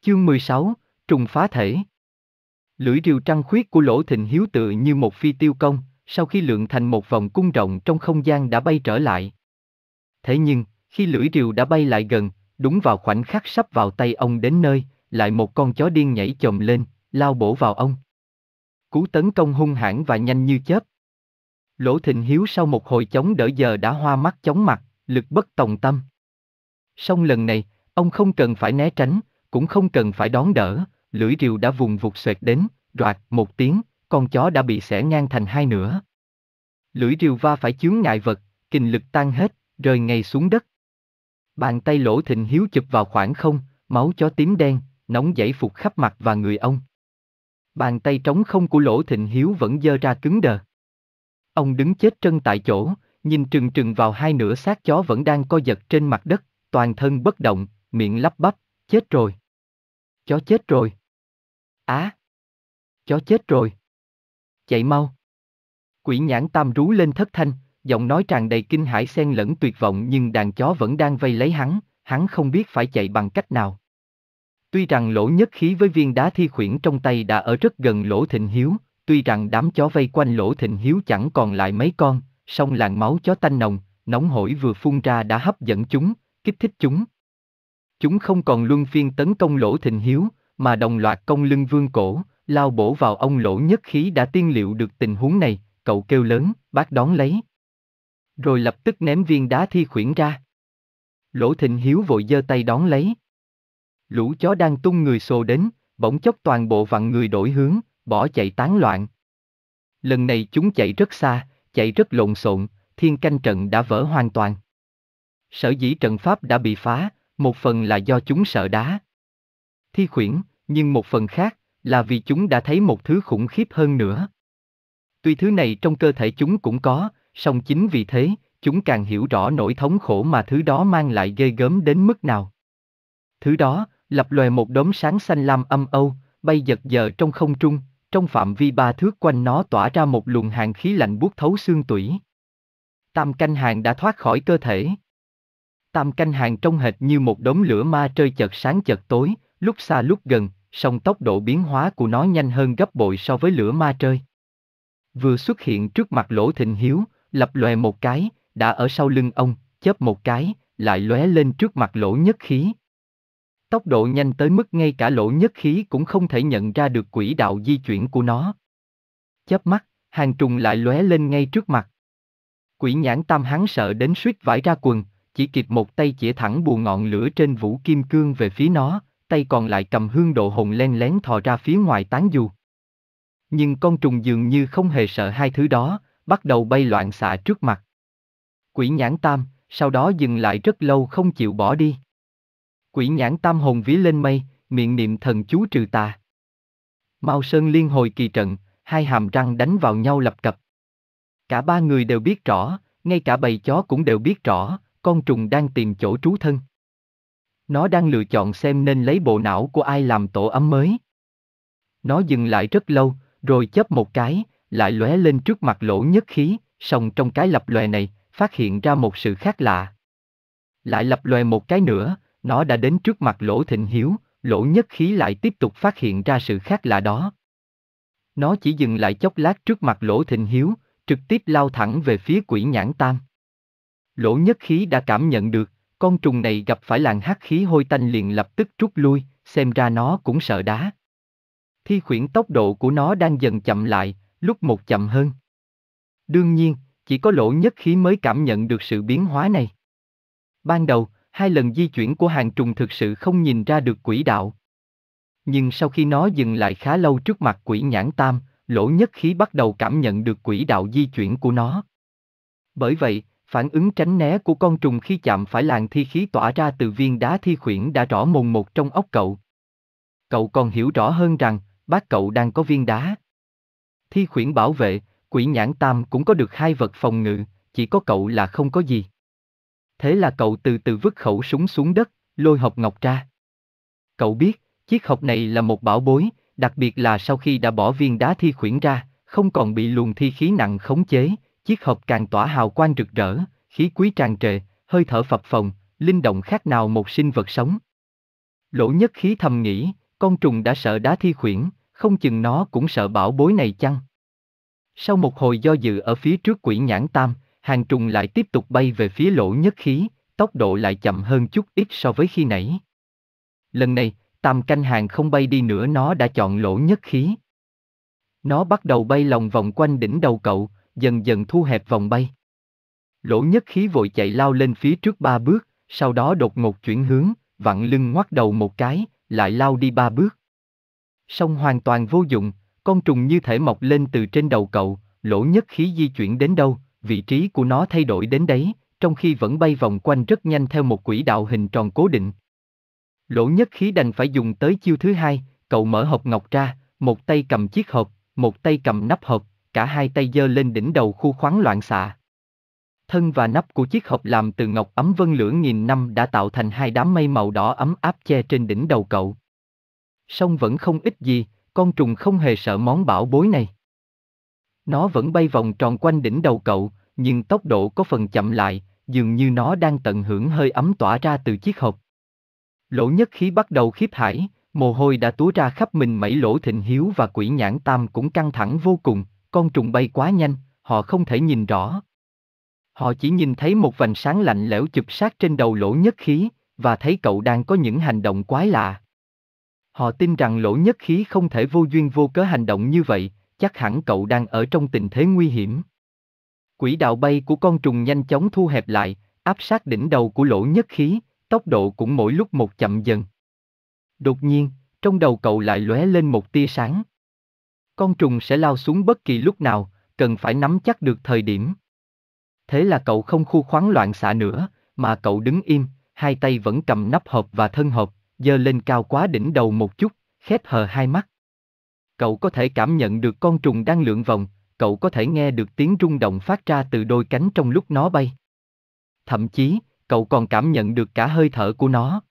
Chương 16, trùng phá thể. Lưỡi rìu trăng khuyết của Lỗ Thịnh Hiếu tự như một phi tiêu công, sau khi lượng thành một vòng cung rộng trong không gian đã bay trở lại. Thế nhưng, khi lưỡi rìu đã bay lại gần, đúng vào khoảnh khắc sắp vào tay ông đến nơi, lại một con chó điên nhảy chồm lên, lao bổ vào ông. Cú tấn công hung hãn và nhanh như chớp. Lỗ Thịnh Hiếu sau một hồi chống đỡ giờ đã hoa mắt chóng mặt, lực bất tòng tâm. Song lần này, ông không cần phải né tránh, cũng không cần phải đón đỡ, lưỡi rìu đã vùng vụt xoẹt đến, đoạt một tiếng, con chó đã bị xẻ ngang thành hai nửa. Lưỡi rìu va phải chướng ngại vật, kinh lực tan hết, rơi ngay xuống đất. Bàn tay lỗ thịnh hiếu chụp vào khoảng không, máu chó tím đen, nóng dãy phục khắp mặt và người ông. Bàn tay trống không của lỗ thịnh hiếu vẫn dơ ra cứng đờ. Ông đứng chết chân tại chỗ, nhìn trừng trừng vào hai nửa xác chó vẫn đang co giật trên mặt đất, toàn thân bất động, miệng lắp bắp, chết rồi. Chó chết rồi. Á. À, chó chết rồi. Chạy mau. Quỷ nhãn tam rú lên thất thanh, giọng nói tràn đầy kinh hãi xen lẫn tuyệt vọng nhưng đàn chó vẫn đang vây lấy hắn, hắn không biết phải chạy bằng cách nào. Tuy rằng lỗ nhất khí với viên đá thi khuyển trong tay đã ở rất gần lỗ thịnh hiếu, tuy rằng đám chó vây quanh lỗ thịnh hiếu chẳng còn lại mấy con, song làn máu chó tanh nồng, nóng hổi vừa phun ra đã hấp dẫn chúng, kích thích chúng. Chúng không còn luân phiên tấn công lỗ thịnh hiếu, mà đồng loạt công lưng vương cổ, lao bổ vào ông lỗ nhất khí đã tiên liệu được tình huống này, cậu kêu lớn, bác đón lấy. Rồi lập tức ném viên đá thi khuyển ra. Lỗ thịnh hiếu vội giơ tay đón lấy. Lũ chó đang tung người xô đến, bỗng chốc toàn bộ vặn người đổi hướng, bỏ chạy tán loạn. Lần này chúng chạy rất xa, chạy rất lộn xộn, thiên canh trận đã vỡ hoàn toàn. Sở dĩ trận pháp đã bị phá, một phần là do chúng sợ đá. Thi khuyển, nhưng một phần khác là vì chúng đã thấy một thứ khủng khiếp hơn nữa. Tuy thứ này trong cơ thể chúng cũng có, song chính vì thế, chúng càng hiểu rõ nỗi thống khổ mà thứ đó mang lại ghê gớm đến mức nào. Thứ đó, lập lòe một đốm sáng xanh lam âm âu, bay giật giờ trong không trung, trong phạm vi ba thước quanh nó tỏa ra một luồng hàng khí lạnh buốt thấu xương tủy. Tam canh hàng đã thoát khỏi cơ thể. Tam canh hàng trông hệt như một đống lửa ma trơi chợt sáng chợt tối, lúc xa lúc gần, song tốc độ biến hóa của nó nhanh hơn gấp bội so với lửa ma trơi. Vừa xuất hiện trước mặt lỗ thịnh hiếu, lập lòe một cái, đã ở sau lưng ông, chớp một cái, lại lóe lên trước mặt lỗ nhất khí. Tốc độ nhanh tới mức ngay cả lỗ nhất khí cũng không thể nhận ra được quỹ đạo di chuyển của nó. Chớp mắt, hàng trùng lại lóe lên ngay trước mặt. Quỷ nhãn tam hắn sợ đến suýt vải ra quần, chỉ kịp một tay chĩa thẳng bùa ngọn lửa trên vũ kim cương về phía nó, tay còn lại cầm hương độ hồn len lén thò ra phía ngoài tán dù. Nhưng con trùng dường như không hề sợ hai thứ đó, bắt đầu bay loạn xạ trước mặt. Quỷ nhãn tam, sau đó dừng lại rất lâu không chịu bỏ đi. Quỷ nhãn tam hồn vía lên mây, miệng niệm thần chú trừ tà. Mao Sơn liên hồi kỳ trận, hai hàm răng đánh vào nhau lập cập. Cả ba người đều biết rõ, ngay cả bầy chó cũng đều biết rõ, con trùng đang tìm chỗ trú thân. Nó đang lựa chọn xem nên lấy bộ não của ai làm tổ ấm mới. Nó dừng lại rất lâu, rồi chớp một cái, lại lóe lên trước mặt lỗ nhất khí, song trong cái lập lòe này, phát hiện ra một sự khác lạ. Lại lập lòe một cái nữa, nó đã đến trước mặt lỗ thịnh hiếu, lỗ nhất khí lại tiếp tục phát hiện ra sự khác lạ đó. Nó chỉ dừng lại chốc lát trước mặt lỗ thịnh hiếu, trực tiếp lao thẳng về phía quỷ nhãn tam. Lỗ nhất khí đã cảm nhận được, con trùng này gặp phải làn hắc khí hôi tanh liền lập tức rút lui, xem ra nó cũng sợ đá. Thi khuyển tốc độ của nó đang dần chậm lại, lúc một chậm hơn. Đương nhiên, chỉ có lỗ nhất khí mới cảm nhận được sự biến hóa này. Ban đầu, hai lần di chuyển của hàng trùng thực sự không nhìn ra được quỹ đạo. Nhưng sau khi nó dừng lại khá lâu trước mặt quỷ nhãn tam, lỗ nhất khí bắt đầu cảm nhận được quỹ đạo di chuyển của nó. Bởi vậy, Phản ứng tránh né của con trùng khi chạm phải làn thi khí tỏa ra từ viên đá thi khuyển đã rõ mồn một trong óc cậu. Cậu còn hiểu rõ hơn rằng, bác cậu đang có viên đá. Thi khuyển bảo vệ, quỷ nhãn tam cũng có được hai vật phòng ngự, chỉ có cậu là không có gì. Thế là cậu từ từ vứt khẩu súng xuống đất, lôi hộp ngọc ra. Cậu biết, chiếc hộp này là một bảo bối, đặc biệt là sau khi đã bỏ viên đá thi khuyển ra, không còn bị luồng thi khí nặng khống chế, chiếc hộp càng tỏa hào quang rực rỡ, khí quý tràn trề, hơi thở phập phồng, linh động khác nào một sinh vật sống. Lỗ nhất khí thầm nghĩ, con trùng đã sợ đá thi khuyển, không chừng nó cũng sợ bảo bối này chăng. Sau một hồi do dự ở phía trước quỷ nhãn tam, hàng trùng lại tiếp tục bay về phía lỗ nhất khí, tốc độ lại chậm hơn chút ít so với khi nãy. Lần này, tam canh hàng không bay đi nữa nó đã chọn lỗ nhất khí. Nó bắt đầu bay lòng vòng quanh đỉnh đầu cậu, dần dần thu hẹp vòng bay. Lỗ nhất khí vội chạy lao lên phía trước ba bước, sau đó đột ngột chuyển hướng, vặn lưng ngoắt đầu một cái, lại lao đi ba bước. Song hoàn toàn vô dụng, con trùng như thể mọc lên từ trên đầu cậu, lỗ nhất khí di chuyển đến đâu, vị trí của nó thay đổi đến đấy, trong khi vẫn bay vòng quanh rất nhanh theo một quỹ đạo hình tròn cố định. Lỗ nhất khí đành phải dùng tới chiêu thứ hai, cậu mở hộp ngọc ra, một tay cầm chiếc hộp, một tay cầm nắp hộp, cả hai tay giơ lên đỉnh đầu khu khoáng loạn xạ. Thân và nắp của chiếc hộp làm từ ngọc ấm vân lửa nghìn năm đã tạo thành hai đám mây màu đỏ ấm áp che trên đỉnh đầu cậu. Song vẫn không ít gì, con trùng không hề sợ món bảo bối này. Nó vẫn bay vòng tròn quanh đỉnh đầu cậu, nhưng tốc độ có phần chậm lại, dường như nó đang tận hưởng hơi ấm tỏa ra từ chiếc hộp. Lỗ nhất khí bắt đầu khiếp hãi, mồ hôi đã túa ra khắp mình mẩy lỗ thịnh hiếu và quỷ nhãn tam cũng căng thẳng vô cùng, con trùng bay quá nhanh, họ không thể nhìn rõ. Họ chỉ nhìn thấy một vành sáng lạnh lẽo chụp sát trên đầu lỗ nhất khí, và thấy cậu đang có những hành động quái lạ. Họ tin rằng lỗ nhất khí không thể vô duyên vô cớ hành động như vậy, chắc hẳn cậu đang ở trong tình thế nguy hiểm. Quỹ đạo bay của con trùng nhanh chóng thu hẹp lại, áp sát đỉnh đầu của lỗ nhất khí, tốc độ cũng mỗi lúc một chậm dần. Đột nhiên, trong đầu cậu lại lóe lên một tia sáng con trùng sẽ lao xuống bất kỳ lúc nào, cần phải nắm chắc được thời điểm. Thế là cậu không khu khoáng loạn xạ nữa, mà cậu đứng im, hai tay vẫn cầm nắp hộp và thân hộp, giơ lên cao quá đỉnh đầu một chút, khép hờ hai mắt. Cậu có thể cảm nhận được con trùng đang lượn vòng, cậu có thể nghe được tiếng rung động phát ra từ đôi cánh trong lúc nó bay. Thậm chí, cậu còn cảm nhận được cả hơi thở của nó.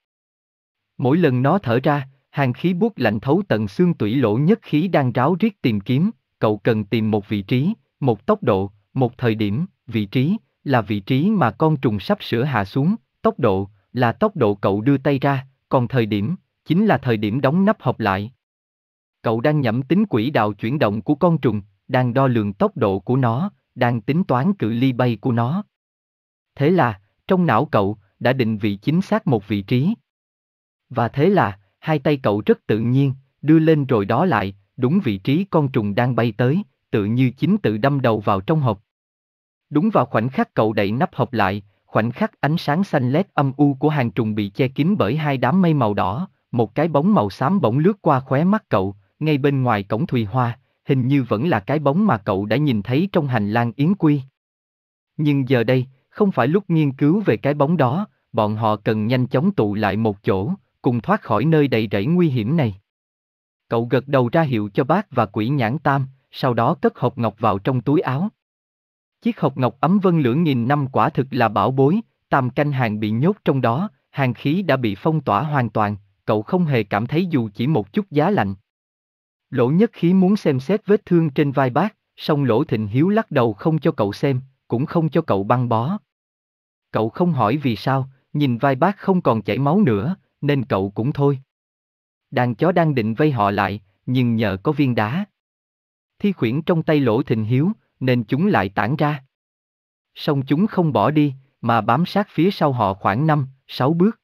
Mỗi lần nó thở ra, hàng khí buốt lạnh thấu tận xương tủy lỗ nhất khí đang ráo riết tìm kiếm, cậu cần tìm một vị trí, một tốc độ, một thời điểm, vị trí, là vị trí mà con trùng sắp sửa hạ xuống, tốc độ, là tốc độ cậu đưa tay ra, còn thời điểm, chính là thời điểm đóng nắp hộp lại. Cậu đang nhẩm tính quỹ đạo chuyển động của con trùng, đang đo lường tốc độ của nó, đang tính toán cự ly bay của nó. Thế là, trong não cậu, đã định vị chính xác một vị trí. Và thế là, hai tay cậu rất tự nhiên, đưa lên rồi đó lại, đúng vị trí con trùng đang bay tới, tự như chính tự đâm đầu vào trong hộp. Đúng vào khoảnh khắc cậu đẩy nắp hộp lại, khoảnh khắc ánh sáng xanh lét âm u của hàng trùng bị che kín bởi hai đám mây màu đỏ, một cái bóng màu xám bỗng lướt qua khóe mắt cậu, ngay bên ngoài cổng Thùy Hoa, hình như vẫn là cái bóng mà cậu đã nhìn thấy trong hành lang Yến Quy. Nhưng giờ đây, không phải lúc nghiên cứu về cái bóng đó, bọn họ cần nhanh chóng tụ lại một chỗ, cùng thoát khỏi nơi đầy rẫy nguy hiểm này. Cậu gật đầu ra hiệu cho bác và quỷ nhãn tam, sau đó cất hộp ngọc vào trong túi áo. Chiếc hộp ngọc ấm vân lưỡng nghìn năm quả thực là bảo bối, tam canh hàng bị nhốt trong đó, hàng khí đã bị phong tỏa hoàn toàn, cậu không hề cảm thấy dù chỉ một chút giá lạnh. Lỗ nhất khí muốn xem xét vết thương trên vai bác, song lỗ thịnh hiếu lắc đầu không cho cậu xem, cũng không cho cậu băng bó. Cậu không hỏi vì sao, nhìn vai bác không còn chảy máu nữa, nên cậu cũng thôi. Đàn chó đang định vây họ lại, nhưng nhờ có viên đá. Thi khuyển trong tay lỗ thình hiếu, nên chúng lại tản ra. Song chúng không bỏ đi, mà bám sát phía sau họ khoảng 5, 6 bước.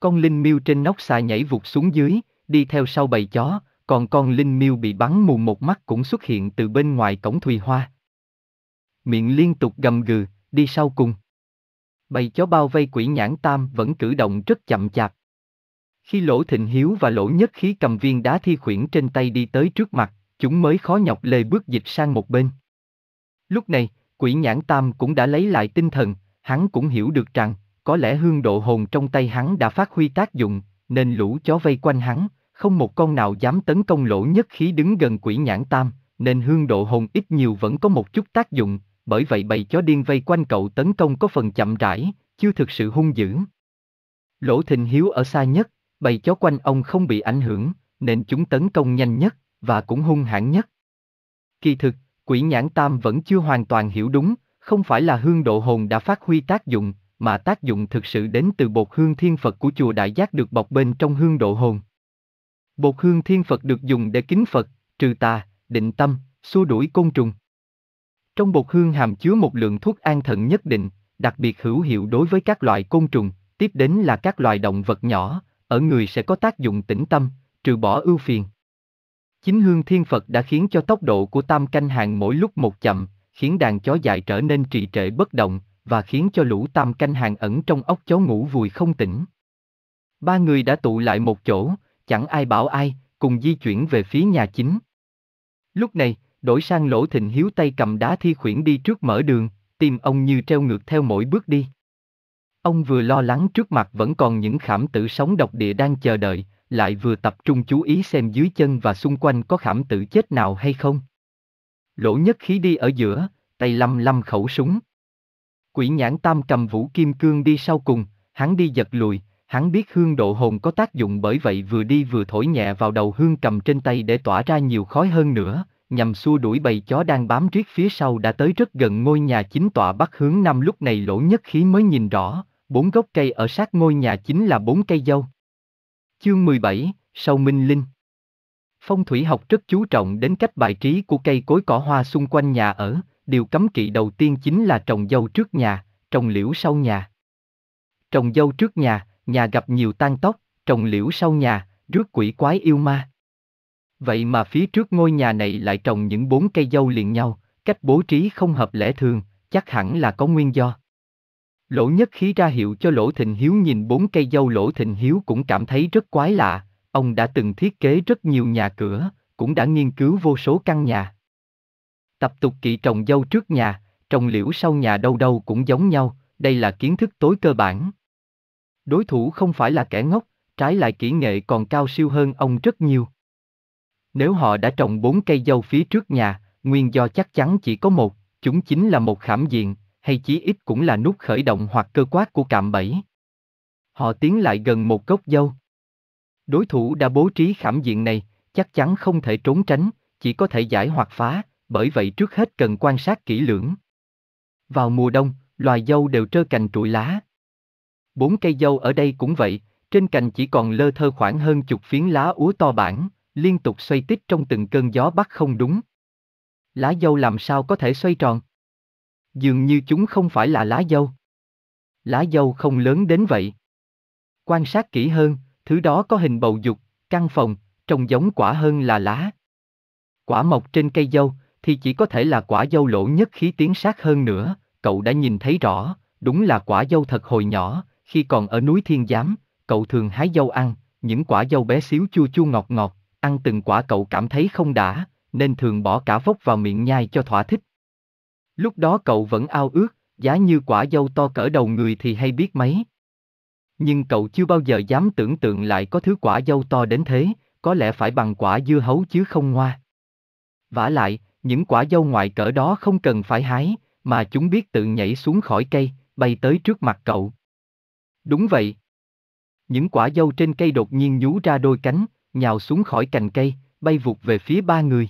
Con linh miêu trên nóc xà nhảy vụt xuống dưới, đi theo sau bầy chó, còn con linh miêu bị bắn mù một mắt cũng xuất hiện từ bên ngoài cổng Thùy Hoa. Miệng liên tục gầm gừ, đi sau cùng. Bầy chó bao vây quỷ nhãn tam vẫn cử động rất chậm chạp, khi lỗ thịnh hiếu và lỗ nhất khí cầm viên đá thi khuyển trên tay đi tới trước mặt, chúng mới khó nhọc lê bước dịch sang một bên. Lúc này, quỷ nhãn tam cũng đã lấy lại tinh thần, hắn cũng hiểu được rằng, có lẽ hương độ hồn trong tay hắn đã phát huy tác dụng, nên lũ chó vây quanh hắn, không một con nào dám tấn công lỗ nhất khí đứng gần quỷ nhãn tam, nên hương độ hồn ít nhiều vẫn có một chút tác dụng, bởi vậy bầy chó điên vây quanh cậu tấn công có phần chậm rãi, chưa thực sự hung dữ. Lỗ thình hiếu ở xa nhất, bầy chó quanh ông không bị ảnh hưởng, nên chúng tấn công nhanh nhất và cũng hung hãn nhất. Kỳ thực, quỷ nhãn tam vẫn chưa hoàn toàn hiểu đúng, không phải là hương độ hồn đã phát huy tác dụng, mà tác dụng thực sự đến từ bột hương thiên Phật của chùa Đại Giác được bọc bên trong hương độ hồn. Bột hương thiên Phật được dùng để kính Phật, trừ tà, định tâm, xua đuổi côn trùng. Trong bột hương hàm chứa một lượng thuốc an thần nhất định, đặc biệt hữu hiệu đối với các loại côn trùng, tiếp đến là các loài động vật nhỏ, ở người sẽ có tác dụng tĩnh tâm, trừ bỏ ưu phiền. Chính hương thiên Phật đã khiến cho tốc độ của tam canh hàng mỗi lúc một chậm, khiến đàn chó dại trở nên trì trệ bất động, và khiến cho lũ tam canh hàng ẩn trong ốc chó ngủ vùi không tỉnh. Ba người đã tụ lại một chỗ, chẳng ai bảo ai, cùng di chuyển về phía nhà chính. Lúc này, đổi sang lỗ thịnh hiếu tay cầm đá thi khuyển đi trước mở đường, tim ông như treo ngược theo mỗi bước đi. Ông vừa lo lắng trước mặt vẫn còn những khảm tử sống độc địa đang chờ đợi, lại vừa tập trung chú ý xem dưới chân và xung quanh có khảm tử chết nào hay không. Lỗ nhất khí đi ở giữa, tay lăm lăm khẩu súng. Quỷ nhãn tam cầm vũ kim cương đi sau cùng, hắn đi giật lùi, hắn biết hương độ hồn có tác dụng bởi vậy vừa đi vừa thổi nhẹ vào đầu hương cầm trên tay để tỏa ra nhiều khói hơn nữa, nhằm xua đuổi bầy chó đang bám riết phía sau đã tới rất gần ngôi nhà chính tọa bắc hướng năm lúc này lỗ nhất khí mới nhìn rõ, bốn gốc cây ở sát ngôi nhà chính là bốn cây dâu. Chương 17, Sâu Minh Linh Phong thủy học rất chú trọng đến cách bài trí của cây cối cỏ hoa xung quanh nhà ở, điều cấm kỵ đầu tiên chính là trồng dâu trước nhà, trồng liễu sau nhà. Trồng dâu trước nhà, nhà gặp nhiều tan tóc, trồng liễu sau nhà, rước quỷ quái yêu ma. Vậy mà phía trước ngôi nhà này lại trồng những bốn cây dâu liền nhau, cách bố trí không hợp lẽ thường, chắc hẳn là có nguyên do. Lỗ nhất khí ra hiệu cho Lỗ Thịnh Hiếu nhìn bốn cây dâu Lỗ Thịnh Hiếu cũng cảm thấy rất quái lạ, ông đã từng thiết kế rất nhiều nhà cửa, cũng đã nghiên cứu vô số căn nhà. Tập tục kỵ trồng dâu trước nhà, trồng liễu sau nhà đâu đâu cũng giống nhau, đây là kiến thức tối cơ bản. Đối thủ không phải là kẻ ngốc, trái lại kỹ nghệ còn cao siêu hơn ông rất nhiều. Nếu họ đã trồng bốn cây dâu phía trước nhà, nguyên do chắc chắn chỉ có một, chúng chính là một khảm diện, hay chí ít cũng là nút khởi động hoặc cơ quát của cạm bẫy. Họ tiến lại gần một gốc dâu. Đối thủ đã bố trí khảm diện này, chắc chắn không thể trốn tránh, chỉ có thể giải hoặc phá, bởi vậy trước hết cần quan sát kỹ lưỡng. Vào mùa đông, loài dâu đều trơ cành trụi lá. Bốn cây dâu ở đây cũng vậy, trên cành chỉ còn lơ thơ khoảng hơn chục phiến lá úa to bản, liên tục xoay tít trong từng cơn gió bắc không đúng. Lá dâu làm sao có thể xoay tròn? dường như chúng không phải là lá dâu. Lá dâu không lớn đến vậy. Quan sát kỹ hơn, thứ đó có hình bầu dục, căn phòng, trông giống quả hơn là lá. Quả mọc trên cây dâu thì chỉ có thể là quả dâu lỗ nhất khí tiến sát hơn nữa, cậu đã nhìn thấy rõ, đúng là quả dâu thật hồi nhỏ, khi còn ở núi Thiên Giám, cậu thường hái dâu ăn, những quả dâu bé xíu chua chua ngọt ngọt, ăn từng quả cậu cảm thấy không đã, nên thường bỏ cả vốc vào miệng nhai cho thỏa thích. Lúc đó cậu vẫn ao ước, giá như quả dâu to cỡ đầu người thì hay biết mấy. Nhưng cậu chưa bao giờ dám tưởng tượng lại có thứ quả dâu to đến thế, có lẽ phải bằng quả dưa hấu chứ không ngoa. Vả lại, những quả dâu ngoại cỡ đó không cần phải hái, mà chúng biết tự nhảy xuống khỏi cây, bay tới trước mặt cậu. Đúng vậy. Những quả dâu trên cây đột nhiên nhú ra đôi cánh, nhào xuống khỏi cành cây, bay vụt về phía ba người.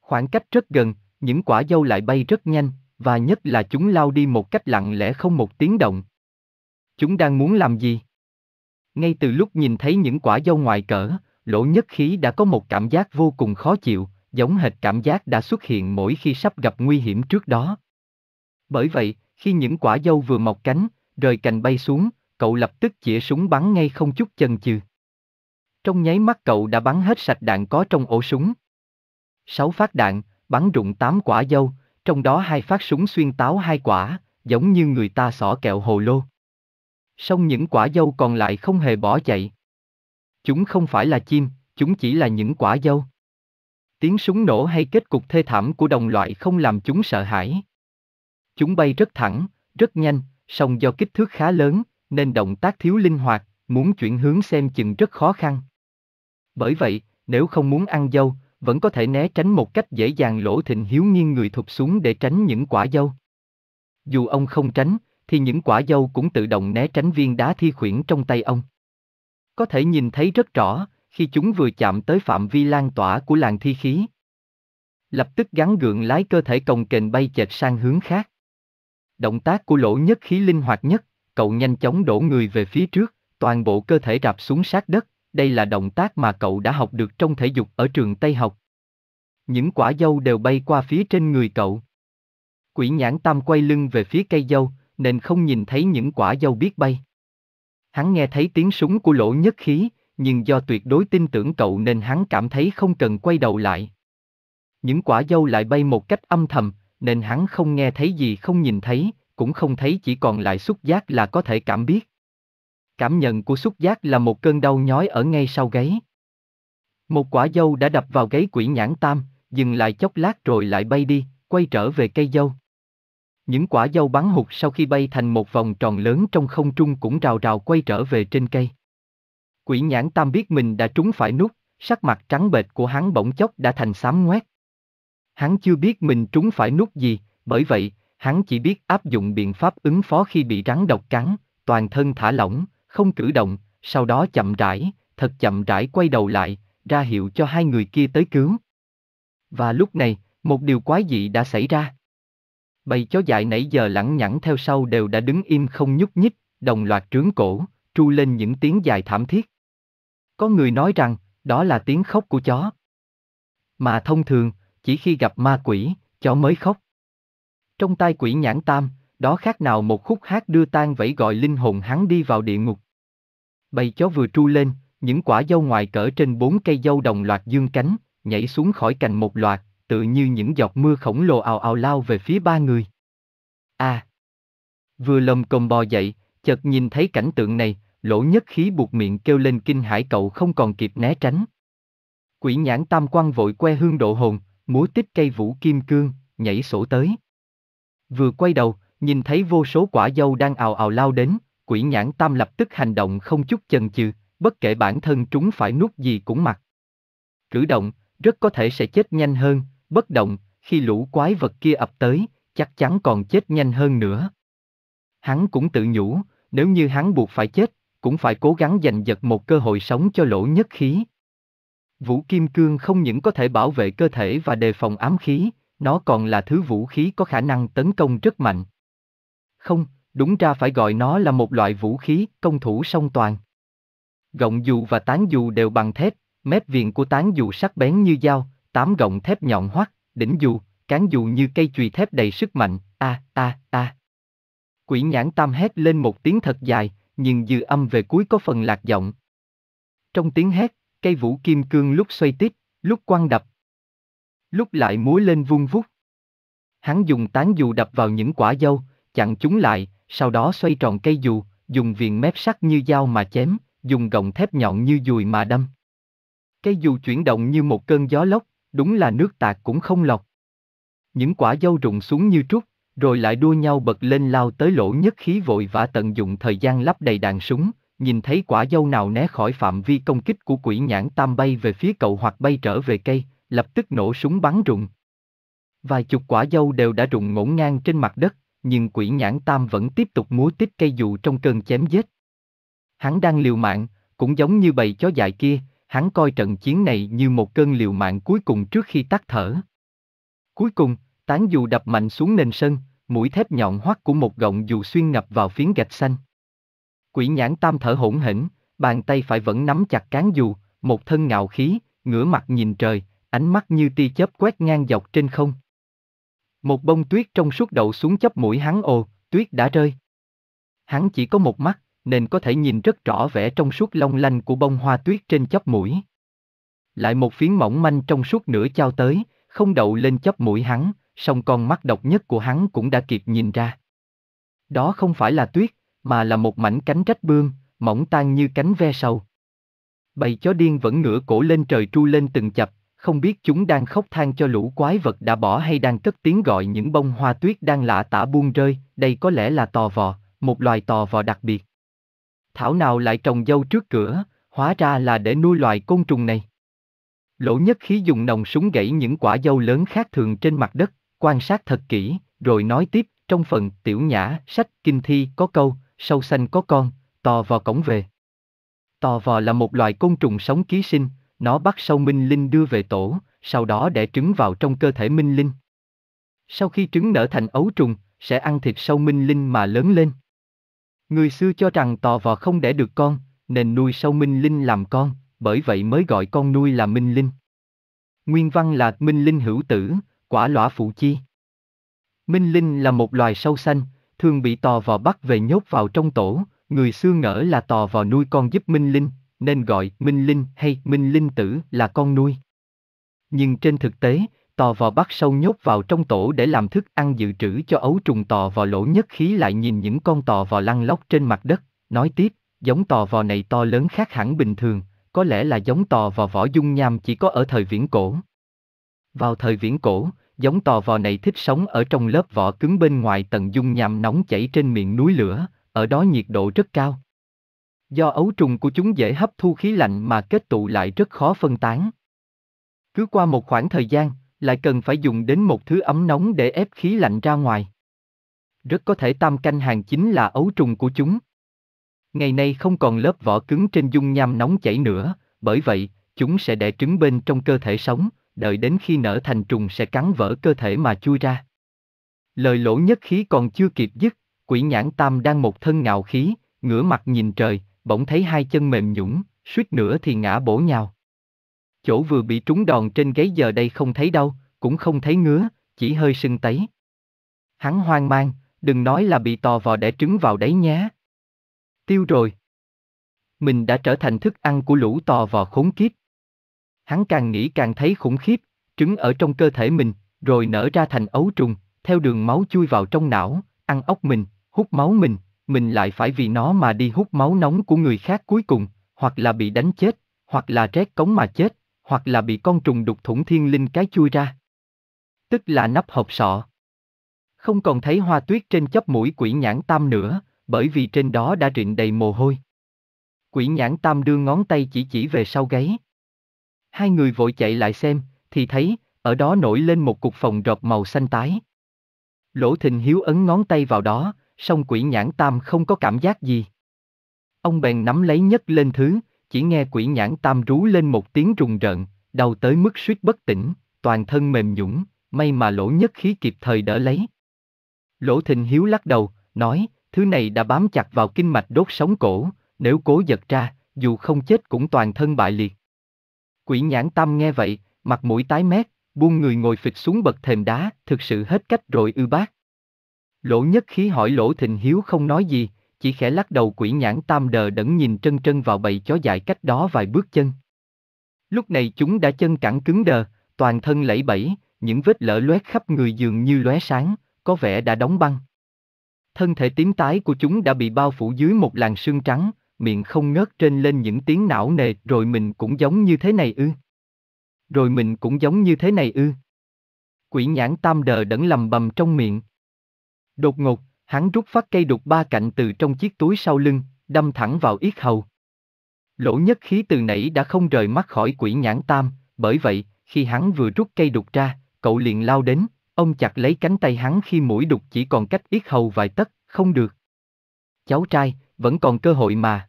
Khoảng cách rất gần, những quả dâu lại bay rất nhanh, và nhất là chúng lao đi một cách lặng lẽ không một tiếng động. Chúng đang muốn làm gì? Ngay từ lúc nhìn thấy những quả dâu ngoài cỡ, lỗ nhất khí đã có một cảm giác vô cùng khó chịu, giống hệt cảm giác đã xuất hiện mỗi khi sắp gặp nguy hiểm trước đó. Bởi vậy, khi những quả dâu vừa mọc cánh, rời cành bay xuống, cậu lập tức chĩa súng bắn ngay không chút chần chừ. Trong nháy mắt cậu đã bắn hết sạch đạn có trong ổ súng. Sáu phát đạn, bắn rụng tám quả dâu, trong đó hai phát súng xuyên táo hai quả, giống như người ta xỏ kẹo hồ lô. Song những quả dâu còn lại không hề bỏ chạy. Chúng không phải là chim, chúng chỉ là những quả dâu. Tiếng súng nổ hay kết cục thê thảm của đồng loại không làm chúng sợ hãi. Chúng bay rất thẳng, rất nhanh, song do kích thước khá lớn, nên động tác thiếu linh hoạt, muốn chuyển hướng xem chừng rất khó khăn. Bởi vậy, nếu không muốn ăn dâu, vẫn có thể né tránh một cách dễ dàng lỗ thịnh hiếu nghiêng người thụt xuống để tránh những quả dâu. Dù ông không tránh, thì những quả dâu cũng tự động né tránh viên đá thi khuyển trong tay ông. Có thể nhìn thấy rất rõ, khi chúng vừa chạm tới phạm vi lan tỏa của làng thi khí. Lập tức gắn gượng lái cơ thể cồng kềnh bay chệch sang hướng khác. Động tác của lỗ nhất khí linh hoạt nhất, cậu nhanh chóng đổ người về phía trước, toàn bộ cơ thể rạp xuống sát đất, đây là động tác mà cậu đã học được trong thể dục ở trường Tây học. Những quả dâu đều bay qua phía trên người cậu. Quỷ nhãn tam quay lưng về phía cây dâu, nên không nhìn thấy những quả dâu biết bay. Hắn nghe thấy tiếng súng của lỗ nhất khí, nhưng do tuyệt đối tin tưởng cậu nên hắn cảm thấy không cần quay đầu lại. Những quả dâu lại bay một cách âm thầm, nên hắn không nghe thấy gì không nhìn thấy, cũng không thấy chỉ còn lại xúc giác là có thể cảm biết. Cảm nhận của xúc giác là một cơn đau nhói ở ngay sau gáy. Một quả dâu đã đập vào gáy quỷ nhãn tam, dừng lại chốc lát rồi lại bay đi, quay trở về cây dâu. Những quả dâu bắn hụt sau khi bay thành một vòng tròn lớn trong không trung cũng rào rào quay trở về trên cây. Quỷ nhãn tam biết mình đã trúng phải nút, sắc mặt trắng bệch của hắn bỗng chốc đã thành xám ngoét. Hắn chưa biết mình trúng phải nút gì, bởi vậy, hắn chỉ biết áp dụng biện pháp ứng phó khi bị rắn độc cắn, toàn thân thả lỏng, không cử động, sau đó chậm rãi, thật chậm rãi quay đầu lại, ra hiệu cho hai người kia tới cứu. Và lúc này, một điều quái dị đã xảy ra. Bầy chó dại nãy giờ lẳng nhẳng theo sau đều đã đứng im không nhúc nhích, đồng loạt trướng cổ, tru lên những tiếng dài thảm thiết. Có người nói rằng, đó là tiếng khóc của chó. Mà thông thường, chỉ khi gặp ma quỷ, chó mới khóc. Trong tay quỷ nhãn tam, đó khác nào một khúc hát đưa tan vẫy gọi linh hồn hắn đi vào địa ngục. Bầy chó vừa tru lên, những quả dâu ngoài cỡ trên bốn cây dâu đồng loạt dương cánh, nhảy xuống khỏi cành một loạt, tự như những giọt mưa khổng lồ ào ào lao về phía ba người. A. À, vừa lầm cồm bò dậy, chợt nhìn thấy cảnh tượng này, lỗ nhất khí buộc miệng kêu lên kinh hãi cậu không còn kịp né tránh. Quỷ nhãn tam quan vội que hương độ hồn, múa tích cây vũ kim cương, nhảy sổ tới. Vừa quay đầu, nhìn thấy vô số quả dâu đang ào ào lao đến, quỷ nhãn tam lập tức hành động không chút chần chừ, bất kể bản thân chúng phải nuốt gì cũng mặc. Cử động, rất có thể sẽ chết nhanh hơn, bất động, khi lũ quái vật kia ập tới, chắc chắn còn chết nhanh hơn nữa. Hắn cũng tự nhủ, nếu như hắn buộc phải chết, cũng phải cố gắng giành giật một cơ hội sống cho lỗ nhất khí. Vũ Kim Cương không những có thể bảo vệ cơ thể và đề phòng ám khí, nó còn là thứ vũ khí có khả năng tấn công rất mạnh không, đúng ra phải gọi nó là một loại vũ khí, công thủ song toàn. Gọng dù và tán dù đều bằng thép, mép viền của tán dù sắc bén như dao, tám gọng thép nhọn hoắt, đỉnh dù, cán dù như cây chùy thép đầy sức mạnh, a a a. Quỷ nhãn tam hét lên một tiếng thật dài, nhưng dư âm về cuối có phần lạc giọng. Trong tiếng hét, cây vũ kim cương lúc xoay tít, lúc quăng đập. Lúc lại múa lên vung vút. Hắn dùng tán dù đập vào những quả dâu, chặn chúng lại, sau đó xoay tròn cây dù, dùng viền mép sắt như dao mà chém, dùng gọng thép nhọn như dùi mà đâm. Cây dù chuyển động như một cơn gió lốc, đúng là nước tạc cũng không lọc. Những quả dâu rụng xuống như trúc, rồi lại đua nhau bật lên lao tới lỗ nhất khí vội vã tận dụng thời gian lắp đầy đạn súng, nhìn thấy quả dâu nào né khỏi phạm vi công kích của quỷ nhãn tam bay về phía cậu hoặc bay trở về cây, lập tức nổ súng bắn rụng. Vài chục quả dâu đều đã rụng ngổn ngang trên mặt đất, nhưng quỷ nhãn tam vẫn tiếp tục múa tiếp cây dù trong cơn chém giết. Hắn đang liều mạng, cũng giống như bầy chó dại kia, hắn coi trận chiến này như một cơn liều mạng cuối cùng trước khi tắt thở. Cuối cùng, tán dù đập mạnh xuống nền sân, mũi thép nhọn hoắt của một gọng dù xuyên ngập vào phiến gạch xanh. Quỷ nhãn tam thở hổn hển, bàn tay phải vẫn nắm chặt cán dù, một thân ngạo khí, ngửa mặt nhìn trời, ánh mắt như tia chớp quét ngang dọc trên không. Một bông tuyết trong suốt đậu xuống chóp mũi hắn ồ, tuyết đã rơi. Hắn chỉ có một mắt, nên có thể nhìn rất rõ vẻ trong suốt long lanh của bông hoa tuyết trên chóp mũi. Lại một phiến mỏng manh trong suốt nửa trao tới, không đậu lên chóp mũi hắn, song con mắt độc nhất của hắn cũng đã kịp nhìn ra. Đó không phải là tuyết, mà là một mảnh cánh rách bươm, mỏng tan như cánh ve sầu. Bầy chó điên vẫn ngửa cổ lên trời tru lên từng chập, không biết chúng đang khóc than cho lũ quái vật đã bỏ hay đang cất tiếng gọi những bông hoa tuyết đang lạ tả buông rơi, đây có lẽ là tò vò, một loài tò vò đặc biệt. Thảo nào lại trồng dâu trước cửa, hóa ra là để nuôi loài côn trùng này. Lỗ nhất khí dùng nòng súng gãy những quả dâu lớn khác thường trên mặt đất, quan sát thật kỹ, rồi nói tiếp, trong phần tiểu nhã, sách, kinh thi có câu, sâu xanh có con, tò vò cổng về. Tò vò là một loài côn trùng sống ký sinh, nó bắt sau minh linh đưa về tổ, sau đó đẻ trứng vào trong cơ thể minh linh. Sau khi trứng nở thành ấu trùng, sẽ ăn thịt sâu minh linh mà lớn lên. Người xưa cho rằng tò vò không đẻ được con, nên nuôi sâu minh linh làm con, bởi vậy mới gọi con nuôi là minh linh. Nguyên văn là minh linh hữu tử, quả lõa phụ chi. Minh linh là một loài sâu xanh, thường bị tò vò bắt về nhốt vào trong tổ, người xưa ngỡ là tò vò nuôi con giúp minh linh, nên gọi Minh Linh hay Minh Linh Tử là con nuôi. Nhưng trên thực tế, tò vò bắt sâu nhốt vào trong tổ để làm thức ăn dự trữ cho ấu trùng tò vò lỗ nhất khí lại nhìn những con tò vò lăn lóc trên mặt đất, nói tiếp, giống tò vò này to lớn khác hẳn bình thường, có lẽ là giống tò vò vỏ dung nham chỉ có ở thời viễn cổ. Vào thời viễn cổ, giống tò vò này thích sống ở trong lớp vỏ cứng bên ngoài tầng dung nham nóng chảy trên miệng núi lửa, ở đó nhiệt độ rất cao. Do ấu trùng của chúng dễ hấp thu khí lạnh mà kết tụ lại rất khó phân tán. Cứ qua một khoảng thời gian, lại cần phải dùng đến một thứ ấm nóng để ép khí lạnh ra ngoài. Rất có thể tam canh hàng chính là ấu trùng của chúng. Ngày nay không còn lớp vỏ cứng trên dung nham nóng chảy nữa, bởi vậy, chúng sẽ đẻ trứng bên trong cơ thể sống, đợi đến khi nở thành trùng sẽ cắn vỡ cơ thể mà chui ra. Lời lỗ nhất khí còn chưa kịp dứt, quỷ nhãn tam đang một thân ngạo khí, ngửa mặt nhìn trời, bỗng thấy hai chân mềm nhũng, suýt nữa thì ngã bổ nhào. Chỗ vừa bị trúng đòn trên ghế giờ đây không thấy đâu, cũng không thấy ngứa, chỉ hơi sưng tấy. Hắn hoang mang, đừng nói là bị tò vò đẻ trứng vào đấy nhé. Tiêu rồi. Mình đã trở thành thức ăn của lũ tò vò khốn kiếp. Hắn càng nghĩ càng thấy khủng khiếp, trứng ở trong cơ thể mình, rồi nở ra thành ấu trùng, theo đường máu chui vào trong não, ăn ốc mình, hút máu mình, mình lại phải vì nó mà đi hút máu nóng của người khác cuối cùng, hoặc là bị đánh chết, hoặc là rét cống mà chết, hoặc là bị con trùng đục thủng thiên linh cái chui ra. Tức là nắp hộp sọ. Không còn thấy hoa tuyết trên chóp mũi quỷ nhãn tam nữa, bởi vì trên đó đã rịn đầy mồ hôi. Quỷ nhãn tam đưa ngón tay chỉ chỉ về sau gáy. Hai người vội chạy lại xem, thì thấy, ở đó nổi lên một cục phòng rộp màu xanh tái. Lỗ thình hiếu ấn ngón tay vào đó, song quỷ nhãn tam không có cảm giác gì. Ông bèn nắm lấy nhấc lên thứ, chỉ nghe quỷ nhãn tam rú lên một tiếng rùng rợn, đau tới mức suýt bất tỉnh, toàn thân mềm nhũng, may mà lỗ nhất khí kịp thời đỡ lấy. Lỗ thình hiếu lắc đầu, nói, thứ này đã bám chặt vào kinh mạch đốt sống cổ, nếu cố giật ra, dù không chết cũng toàn thân bại liệt. Quỷ nhãn tam nghe vậy, mặt mũi tái mét, buông người ngồi phịch xuống bậc thềm đá, thực sự hết cách rồi ư bác. Lỗ nhất khí hỏi lỗ thình hiếu không nói gì, chỉ khẽ lắc đầu quỷ nhãn tam đờ đẫn nhìn trân trân vào bầy chó dại cách đó vài bước chân. Lúc này chúng đã chân cẳng cứng đờ, toàn thân lẫy bẫy, những vết lở loét khắp người dường như lóe sáng, có vẻ đã đóng băng. Thân thể tím tái của chúng đã bị bao phủ dưới một làn sương trắng, miệng không ngớt trên lên những tiếng não nề rồi mình cũng giống như thế này ư. Rồi mình cũng giống như thế này ư. Quỷ nhãn tam đờ đẫn lầm bầm trong miệng, Đột ngột, hắn rút phát cây đục ba cạnh từ trong chiếc túi sau lưng, đâm thẳng vào yết hầu. Lỗ nhất khí từ nãy đã không rời mắt khỏi quỷ nhãn tam, bởi vậy, khi hắn vừa rút cây đục ra, cậu liền lao đến, ông chặt lấy cánh tay hắn khi mũi đục chỉ còn cách yết hầu vài tấc, không được. Cháu trai, vẫn còn cơ hội mà.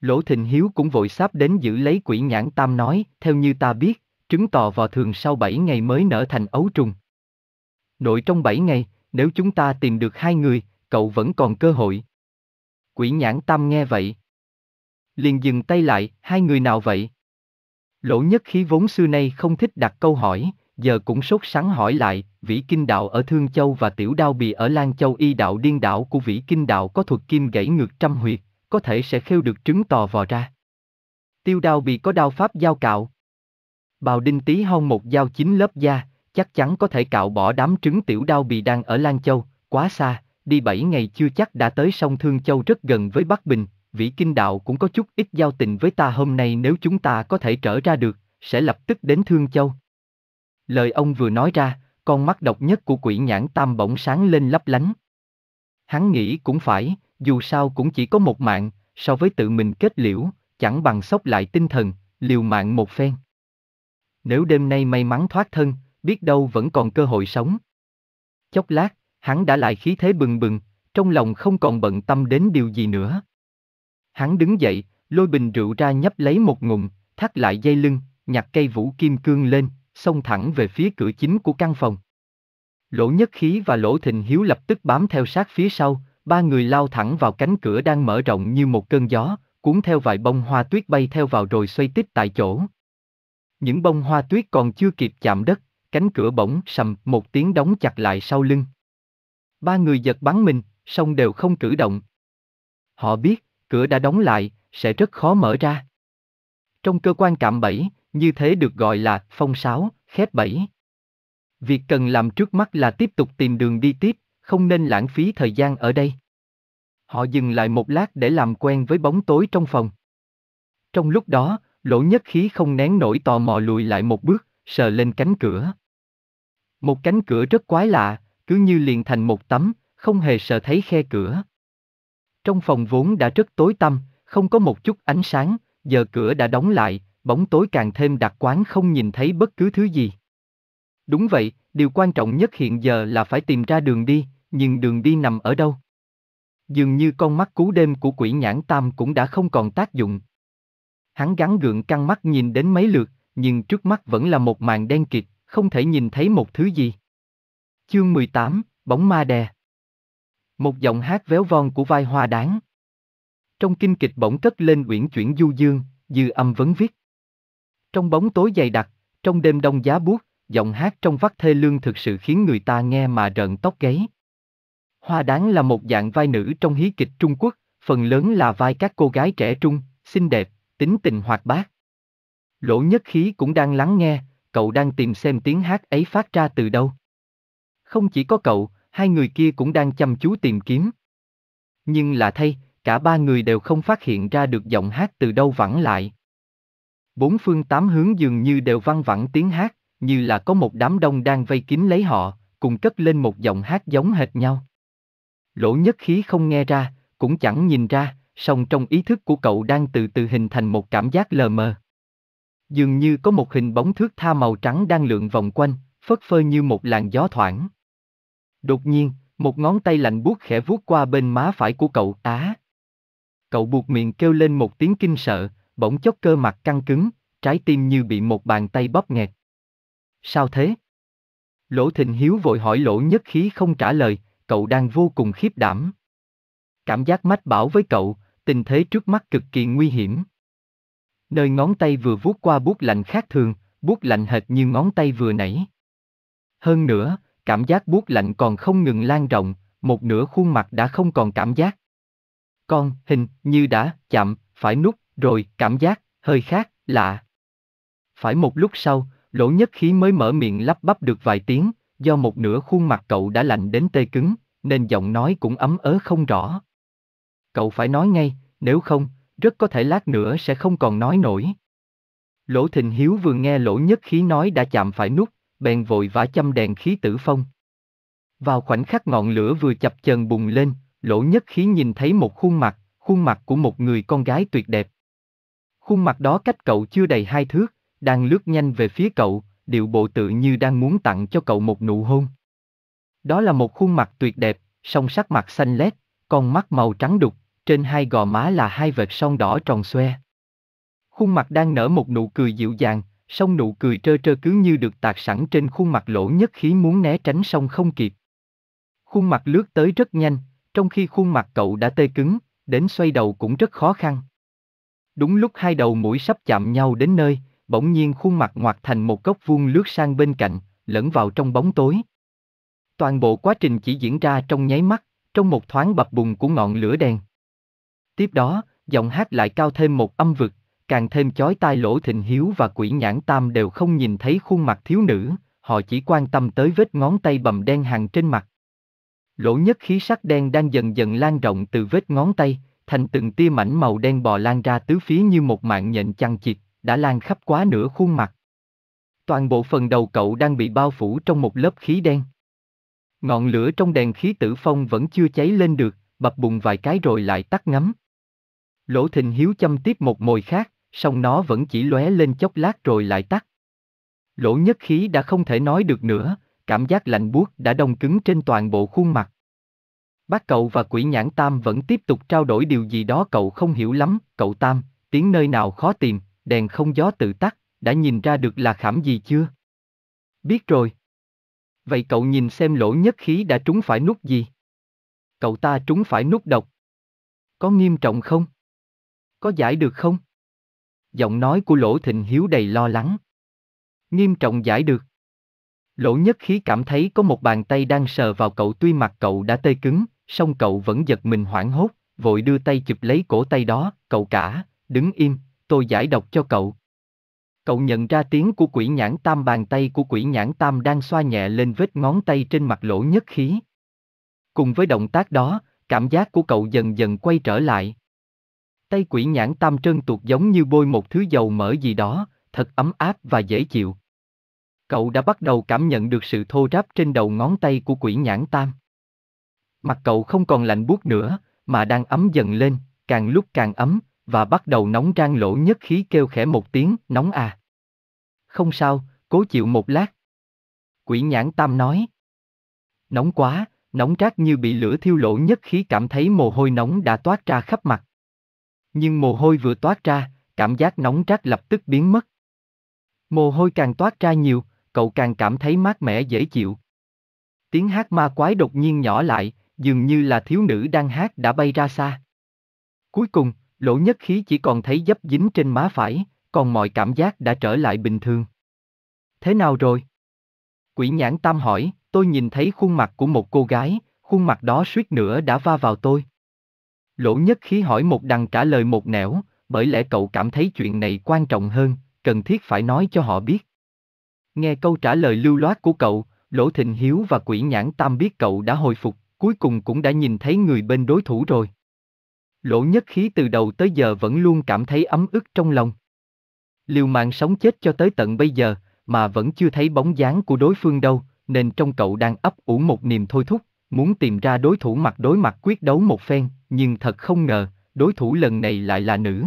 Lỗ Thịnh Hiếu cũng vội sáp đến giữ lấy quỷ nhãn tam nói, theo như ta biết, trứng tò vò thường sau 7 ngày mới nở thành ấu trùng. Nội trong 7 ngày, nếu chúng ta tìm được hai người, cậu vẫn còn cơ hội. Quỷ nhãn tâm nghe vậy. Liền dừng tay lại, hai người nào vậy? Lỗ nhất khí vốn xưa nay không thích đặt câu hỏi, giờ cũng sốt sắng hỏi lại, vĩ kinh đạo ở Thương Châu và tiểu đao bì ở Lan Châu y đạo điên đạo của vĩ kinh đạo có thuật kim gãy ngược trăm huyệt, có thể sẽ khêu được trứng tò vò ra. Tiêu đao bì có đao pháp giao cạo. Bào đinh tí hong một dao chính lớp da, chắc chắn có thể cạo bỏ đám trứng tiểu đao bì đang ở Lan Châu, quá xa, đi 7 ngày chưa chắc đã tới sông Thương Châu rất gần với Bắc Bình, Vĩ Kinh Đạo cũng có chút ít giao tình với ta hôm nay nếu chúng ta có thể trở ra được, sẽ lập tức đến Thương Châu. Lời ông vừa nói ra, con mắt độc nhất của quỷ nhãn tam bỗng sáng lên lấp lánh. Hắn nghĩ cũng phải, dù sao cũng chỉ có một mạng, so với tự mình kết liễu, chẳng bằng sốc lại tinh thần, liều mạng một phen. Nếu đêm nay may mắn thoát thân, biết đâu vẫn còn cơ hội sống. Chốc lát, hắn đã lại khí thế bừng bừng, trong lòng không còn bận tâm đến điều gì nữa. Hắn đứng dậy, lôi bình rượu ra nhấp lấy một ngụm, thắt lại dây lưng, nhặt cây vũ kim cương lên, xông thẳng về phía cửa chính của căn phòng. Lỗ Nhất Khí và Lỗ Thịnh Hiếu lập tức bám theo sát phía sau, ba người lao thẳng vào cánh cửa đang mở rộng như một cơn gió, cuốn theo vài bông hoa tuyết bay theo vào rồi xoay tít tại chỗ. Những bông hoa tuyết còn chưa kịp chạm đất, cánh cửa bỗng sầm một tiếng đóng chặt lại sau lưng. Ba người giật bắn mình, song đều không cử động. Họ biết, cửa đã đóng lại, sẽ rất khó mở ra. Trong cơ quan cạm bẫy, như thế được gọi là phong sáo, khép bẫy. Việc cần làm trước mắt là tiếp tục tìm đường đi tiếp, không nên lãng phí thời gian ở đây. Họ dừng lại một lát để làm quen với bóng tối trong phòng. Trong lúc đó, lỗ nhất khí không nén nổi tò mò lùi lại một bước, sờ lên cánh cửa. Một cánh cửa rất quái lạ, cứ như liền thành một tấm, không hề sợ thấy khe cửa. Trong phòng vốn đã rất tối tăm, không có một chút ánh sáng, giờ cửa đã đóng lại, bóng tối càng thêm đặc quán không nhìn thấy bất cứ thứ gì. Đúng vậy, điều quan trọng nhất hiện giờ là phải tìm ra đường đi, nhưng đường đi nằm ở đâu? Dường như con mắt cú đêm của quỷ nhãn tam cũng đã không còn tác dụng. Hắn gắn gượng căng mắt nhìn đến mấy lượt, nhưng trước mắt vẫn là một màn đen kịt, không thể nhìn thấy một thứ gì. Chương 18, Bóng ma đè. Một giọng hát véo von của vai hoa đáng. Trong kinh kịch bỗng cất lên uyển chuyển du dương, dư âm vấn viết. Trong bóng tối dày đặc, trong đêm đông giá buốt, giọng hát trong vắt thê lương thực sự khiến người ta nghe mà rợn tóc gáy. Hoa đáng là một dạng vai nữ trong hí kịch Trung Quốc, phần lớn là vai các cô gái trẻ trung, xinh đẹp, tính tình hoạt bát. Lỗ nhất khí cũng đang lắng nghe, cậu đang tìm xem tiếng hát ấy phát ra từ đâu. Không chỉ có cậu, hai người kia cũng đang chăm chú tìm kiếm. Nhưng là thay, cả ba người đều không phát hiện ra được giọng hát từ đâu vẳng lại. Bốn phương tám hướng dường như đều văng vẳng tiếng hát, như là có một đám đông đang vây kín lấy họ, cùng cất lên một giọng hát giống hệt nhau. Lỗ nhất khí không nghe ra, cũng chẳng nhìn ra, song trong ý thức của cậu đang từ từ hình thành một cảm giác lờ mờ dường như có một hình bóng thước tha màu trắng đang lượn vòng quanh, phất phơ như một làn gió thoảng. Đột nhiên, một ngón tay lạnh buốt khẽ vuốt qua bên má phải của cậu á. cậu buộc miệng kêu lên một tiếng kinh sợ, bỗng chốc cơ mặt căng cứng, trái tim như bị một bàn tay bóp nghẹt. Sao thế? Lỗ Thịnh Hiếu vội hỏi lỗ nhất khí không trả lời, cậu đang vô cùng khiếp đảm. Cảm giác mách bảo với cậu, tình thế trước mắt cực kỳ nguy hiểm nơi ngón tay vừa vuốt qua bút lạnh khác thường, bút lạnh hệt như ngón tay vừa nãy. Hơn nữa, cảm giác bút lạnh còn không ngừng lan rộng, một nửa khuôn mặt đã không còn cảm giác. Con, hình, như đã, chạm, phải nút, rồi, cảm giác, hơi khác, lạ. Phải một lúc sau, lỗ nhất khí mới mở miệng lắp bắp được vài tiếng, do một nửa khuôn mặt cậu đã lạnh đến tê cứng, nên giọng nói cũng ấm ớ không rõ. Cậu phải nói ngay, nếu không, rất có thể lát nữa sẽ không còn nói nổi. Lỗ Thịnh Hiếu vừa nghe lỗ nhất khí nói đã chạm phải nút, bèn vội vã châm đèn khí tử phong. Vào khoảnh khắc ngọn lửa vừa chập chờn bùng lên, lỗ nhất khí nhìn thấy một khuôn mặt, khuôn mặt của một người con gái tuyệt đẹp. Khuôn mặt đó cách cậu chưa đầy hai thước, đang lướt nhanh về phía cậu, điệu bộ tự như đang muốn tặng cho cậu một nụ hôn. Đó là một khuôn mặt tuyệt đẹp, song sắc mặt xanh lét, con mắt màu trắng đục, trên hai gò má là hai vệt son đỏ tròn xoe. Khuôn mặt đang nở một nụ cười dịu dàng, song nụ cười trơ trơ cứ như được tạc sẵn trên khuôn mặt lỗ nhất khí muốn né tránh song không kịp. Khuôn mặt lướt tới rất nhanh, trong khi khuôn mặt cậu đã tê cứng, đến xoay đầu cũng rất khó khăn. Đúng lúc hai đầu mũi sắp chạm nhau đến nơi, bỗng nhiên khuôn mặt ngoặt thành một góc vuông lướt sang bên cạnh, lẫn vào trong bóng tối. Toàn bộ quá trình chỉ diễn ra trong nháy mắt, trong một thoáng bập bùng của ngọn lửa đèn. Tiếp đó, giọng hát lại cao thêm một âm vực, càng thêm chói tai lỗ thịnh hiếu và quỷ nhãn tam đều không nhìn thấy khuôn mặt thiếu nữ, họ chỉ quan tâm tới vết ngón tay bầm đen hàng trên mặt. Lỗ nhất khí sắc đen đang dần dần lan rộng từ vết ngón tay, thành từng tia mảnh màu đen bò lan ra tứ phía như một mạng nhện chằng chịt, đã lan khắp quá nửa khuôn mặt. Toàn bộ phần đầu cậu đang bị bao phủ trong một lớp khí đen. Ngọn lửa trong đèn khí tử phong vẫn chưa cháy lên được, bập bùng vài cái rồi lại tắt ngấm. Lỗ Thình Hiếu châm tiếp một mồi khác, song nó vẫn chỉ lóe lên chốc lát rồi lại tắt. Lỗ nhất khí đã không thể nói được nữa, cảm giác lạnh buốt đã đông cứng trên toàn bộ khuôn mặt. Bác cậu và quỷ nhãn Tam vẫn tiếp tục trao đổi điều gì đó cậu không hiểu lắm, cậu Tam, tiếng nơi nào khó tìm, đèn không gió tự tắt, đã nhìn ra được là khảm gì chưa? Biết rồi. Vậy cậu nhìn xem lỗ nhất khí đã trúng phải nút gì? Cậu ta trúng phải nút độc. Có nghiêm trọng không? có giải được không? Giọng nói của Lỗ Thịnh Hiếu đầy lo lắng. Nghiêm trọng giải được. Lỗ nhất khí cảm thấy có một bàn tay đang sờ vào cậu tuy mặt cậu đã tê cứng, song cậu vẫn giật mình hoảng hốt, vội đưa tay chụp lấy cổ tay đó, cậu cả, đứng im, tôi giải độc cho cậu. Cậu nhận ra tiếng của quỷ nhãn tam bàn tay của quỷ nhãn tam đang xoa nhẹ lên vết ngón tay trên mặt lỗ nhất khí. Cùng với động tác đó, cảm giác của cậu dần dần quay trở lại, Tay quỷ nhãn tam trơn tuột giống như bôi một thứ dầu mỡ gì đó, thật ấm áp và dễ chịu. Cậu đã bắt đầu cảm nhận được sự thô ráp trên đầu ngón tay của quỷ nhãn tam. Mặt cậu không còn lạnh buốt nữa, mà đang ấm dần lên, càng lúc càng ấm, và bắt đầu nóng rang lỗ nhất khí kêu khẽ một tiếng, nóng à. Không sao, cố chịu một lát. Quỷ nhãn tam nói. Nóng quá, nóng rát như bị lửa thiêu lỗ nhất khí cảm thấy mồ hôi nóng đã toát ra khắp mặt. Nhưng mồ hôi vừa toát ra, cảm giác nóng rát lập tức biến mất. Mồ hôi càng toát ra nhiều, cậu càng cảm thấy mát mẻ dễ chịu. Tiếng hát ma quái đột nhiên nhỏ lại, dường như là thiếu nữ đang hát đã bay ra xa. Cuối cùng, lỗ nhất khí chỉ còn thấy dấp dính trên má phải, còn mọi cảm giác đã trở lại bình thường. Thế nào rồi? Quỷ nhãn tam hỏi, tôi nhìn thấy khuôn mặt của một cô gái, khuôn mặt đó suýt nữa đã va vào tôi. Lỗ nhất khí hỏi một đằng trả lời một nẻo, bởi lẽ cậu cảm thấy chuyện này quan trọng hơn, cần thiết phải nói cho họ biết. Nghe câu trả lời lưu loát của cậu, Lỗ Thịnh Hiếu và Quỷ Nhãn Tam biết cậu đã hồi phục, cuối cùng cũng đã nhìn thấy người bên đối thủ rồi. Lỗ nhất khí từ đầu tới giờ vẫn luôn cảm thấy ấm ức trong lòng. Liều mạng sống chết cho tới tận bây giờ, mà vẫn chưa thấy bóng dáng của đối phương đâu, nên trong cậu đang ấp ủ một niềm thôi thúc. Muốn tìm ra đối thủ mặt đối mặt quyết đấu một phen, nhưng thật không ngờ, đối thủ lần này lại là nữ.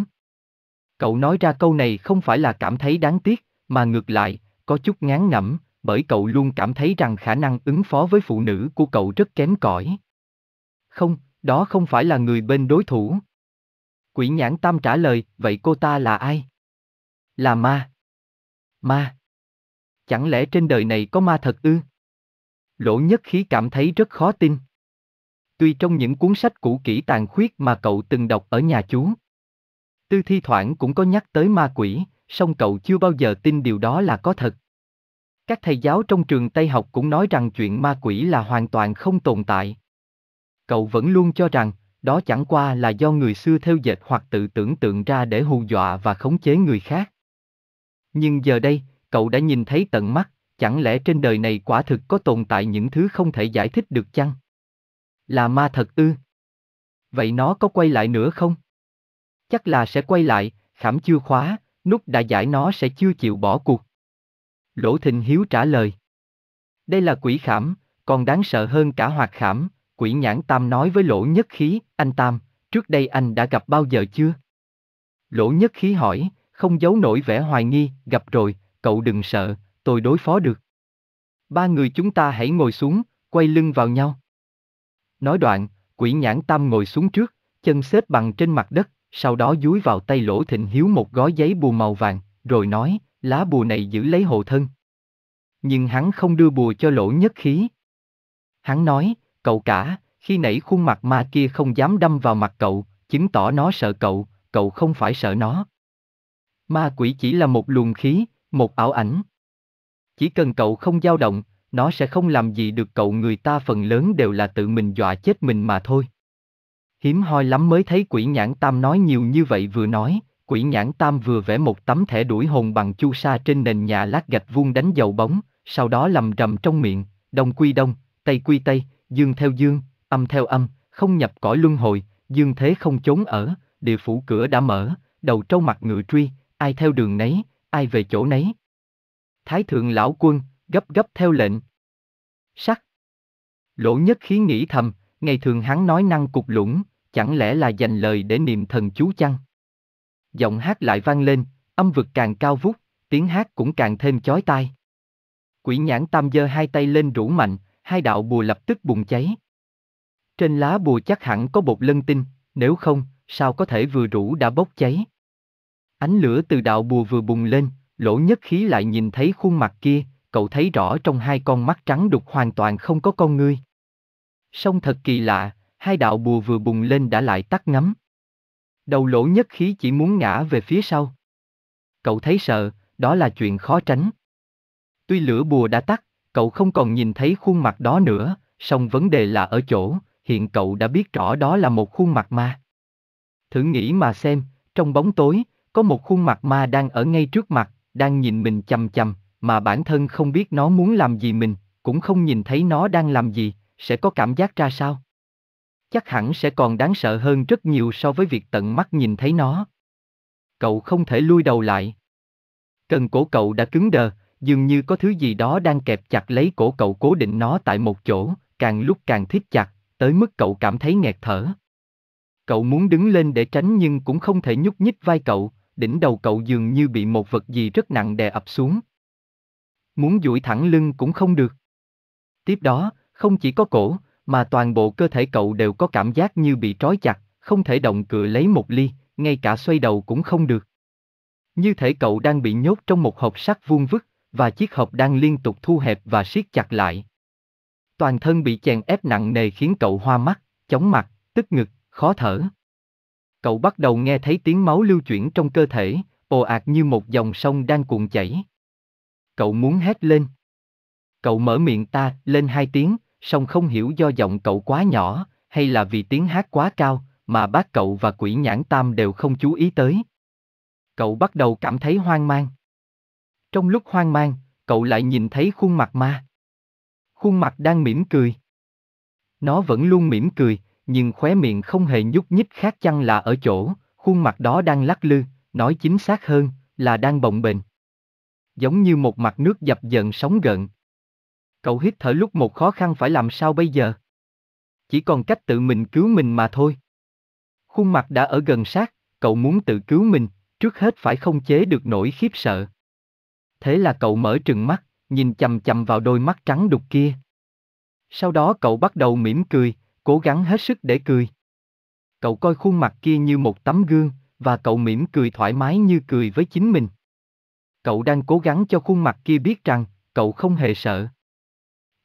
Cậu nói ra câu này không phải là cảm thấy đáng tiếc, mà ngược lại, có chút ngán ngẩm, bởi cậu luôn cảm thấy rằng khả năng ứng phó với phụ nữ của cậu rất kém cỏi. Không, đó không phải là người bên đối thủ. Quỷ nhãn tam trả lời, vậy cô ta là ai? Là ma. Ma. Chẳng lẽ trên đời này có ma thật ư? Lỗ nhất khí cảm thấy rất khó tin. Tuy trong những cuốn sách cũ kỹ tàn khuyết mà cậu từng đọc ở nhà chú, tư thi thoảng cũng có nhắc tới ma quỷ, song cậu chưa bao giờ tin điều đó là có thật. Các thầy giáo trong trường Tây học cũng nói rằng chuyện ma quỷ là hoàn toàn không tồn tại. Cậu vẫn luôn cho rằng, đó chẳng qua là do người xưa theo dệt hoặc tự tưởng tượng ra để hù dọa và khống chế người khác. Nhưng giờ đây, cậu đã nhìn thấy tận mắt, Chẳng lẽ trên đời này quả thực có tồn tại những thứ không thể giải thích được chăng? Là ma thật ư? Vậy nó có quay lại nữa không? Chắc là sẽ quay lại, khảm chưa khóa, nút đã giải nó sẽ chưa chịu bỏ cuộc. Lỗ Thịnh Hiếu trả lời. Đây là quỷ khảm, còn đáng sợ hơn cả hoạt khảm, quỷ nhãn tam nói với lỗ nhất khí, anh tam, trước đây anh đã gặp bao giờ chưa? Lỗ nhất khí hỏi, không giấu nổi vẻ hoài nghi, gặp rồi, cậu đừng sợ, tôi đối phó được. Ba người chúng ta hãy ngồi xuống, quay lưng vào nhau. Nói đoạn, quỷ nhãn tam ngồi xuống trước, chân xếp bằng trên mặt đất, sau đó dúi vào tay lỗ thịnh hiếu một gói giấy bùa màu vàng, rồi nói, lá bùa này giữ lấy hộ thân. Nhưng hắn không đưa bùa cho lỗ nhất khí. Hắn nói, cậu cả, khi nãy khuôn mặt ma kia không dám đâm vào mặt cậu, chứng tỏ nó sợ cậu, cậu không phải sợ nó. Ma quỷ chỉ là một luồng khí, một ảo ảnh chỉ cần cậu không dao động, nó sẽ không làm gì được cậu người ta phần lớn đều là tự mình dọa chết mình mà thôi. Hiếm hoi lắm mới thấy quỷ nhãn tam nói nhiều như vậy vừa nói, quỷ nhãn tam vừa vẽ một tấm thẻ đuổi hồn bằng chu sa trên nền nhà lát gạch vuông đánh dầu bóng, sau đó lầm rầm trong miệng, đông quy đông, tây quy tây, dương theo dương, âm theo âm, không nhập cõi luân hồi, dương thế không trốn ở, địa phủ cửa đã mở, đầu trâu mặt ngựa truy, ai theo đường nấy, ai về chỗ nấy. Thái thượng lão quân, gấp gấp theo lệnh. Sắc. Lỗ nhất khí nghĩ thầm, ngày thường hắn nói năng cục lũng, chẳng lẽ là dành lời để niệm thần chú chăng? Giọng hát lại vang lên, âm vực càng cao vút, tiếng hát cũng càng thêm chói tai. Quỷ nhãn tam giơ hai tay lên rủ mạnh, hai đạo bùa lập tức bùng cháy. Trên lá bùa chắc hẳn có bột lân tinh, nếu không, sao có thể vừa rủ đã bốc cháy. Ánh lửa từ đạo bùa vừa bùng lên, Lỗ nhất khí lại nhìn thấy khuôn mặt kia, cậu thấy rõ trong hai con mắt trắng đục hoàn toàn không có con ngươi. Song thật kỳ lạ, hai đạo bùa vừa bùng lên đã lại tắt ngấm. Đầu lỗ nhất khí chỉ muốn ngã về phía sau. Cậu thấy sợ, đó là chuyện khó tránh. Tuy lửa bùa đã tắt, cậu không còn nhìn thấy khuôn mặt đó nữa, song vấn đề là ở chỗ, hiện cậu đã biết rõ đó là một khuôn mặt ma. Thử nghĩ mà xem, trong bóng tối, có một khuôn mặt ma đang ở ngay trước mặt, đang nhìn mình chằm chằm, mà bản thân không biết nó muốn làm gì mình, cũng không nhìn thấy nó đang làm gì, sẽ có cảm giác ra sao? Chắc hẳn sẽ còn đáng sợ hơn rất nhiều so với việc tận mắt nhìn thấy nó. Cậu không thể lui đầu lại. Cần cổ cậu đã cứng đờ, dường như có thứ gì đó đang kẹp chặt lấy cổ cậu cố định nó tại một chỗ, càng lúc càng thiết chặt, tới mức cậu cảm thấy nghẹt thở. Cậu muốn đứng lên để tránh nhưng cũng không thể nhúc nhích vai cậu, đỉnh đầu cậu dường như bị một vật gì rất nặng đè ập xuống. Muốn duỗi thẳng lưng cũng không được. Tiếp đó, không chỉ có cổ, mà toàn bộ cơ thể cậu đều có cảm giác như bị trói chặt, không thể động cựa lấy một ly, ngay cả xoay đầu cũng không được. Như thể cậu đang bị nhốt trong một hộp sắt vuông vức, và chiếc hộp đang liên tục thu hẹp và siết chặt lại. Toàn thân bị chèn ép nặng nề khiến cậu hoa mắt, chóng mặt, tức ngực, khó thở cậu bắt đầu nghe thấy tiếng máu lưu chuyển trong cơ thể, ồ ạt như một dòng sông đang cuộn chảy. Cậu muốn hét lên. Cậu mở miệng ta lên hai tiếng, song không hiểu do giọng cậu quá nhỏ, hay là vì tiếng hát quá cao, mà bác cậu và quỷ nhãn tam đều không chú ý tới. Cậu bắt đầu cảm thấy hoang mang. Trong lúc hoang mang, cậu lại nhìn thấy khuôn mặt ma. Khuôn mặt đang mỉm cười. Nó vẫn luôn mỉm cười, nhưng khóe miệng không hề nhúc nhích khác chăng là ở chỗ, khuôn mặt đó đang lắc lư, nói chính xác hơn, là đang bồng bềnh. Giống như một mặt nước dập dần sóng gần. Cậu hít thở lúc một khó khăn phải làm sao bây giờ? Chỉ còn cách tự mình cứu mình mà thôi. Khuôn mặt đã ở gần sát, cậu muốn tự cứu mình, trước hết phải không chế được nỗi khiếp sợ. Thế là cậu mở trừng mắt, nhìn chầm chầm vào đôi mắt trắng đục kia. Sau đó cậu bắt đầu mỉm cười, cố gắng hết sức để cười. Cậu coi khuôn mặt kia như một tấm gương, và cậu mỉm cười thoải mái như cười với chính mình. Cậu đang cố gắng cho khuôn mặt kia biết rằng, cậu không hề sợ.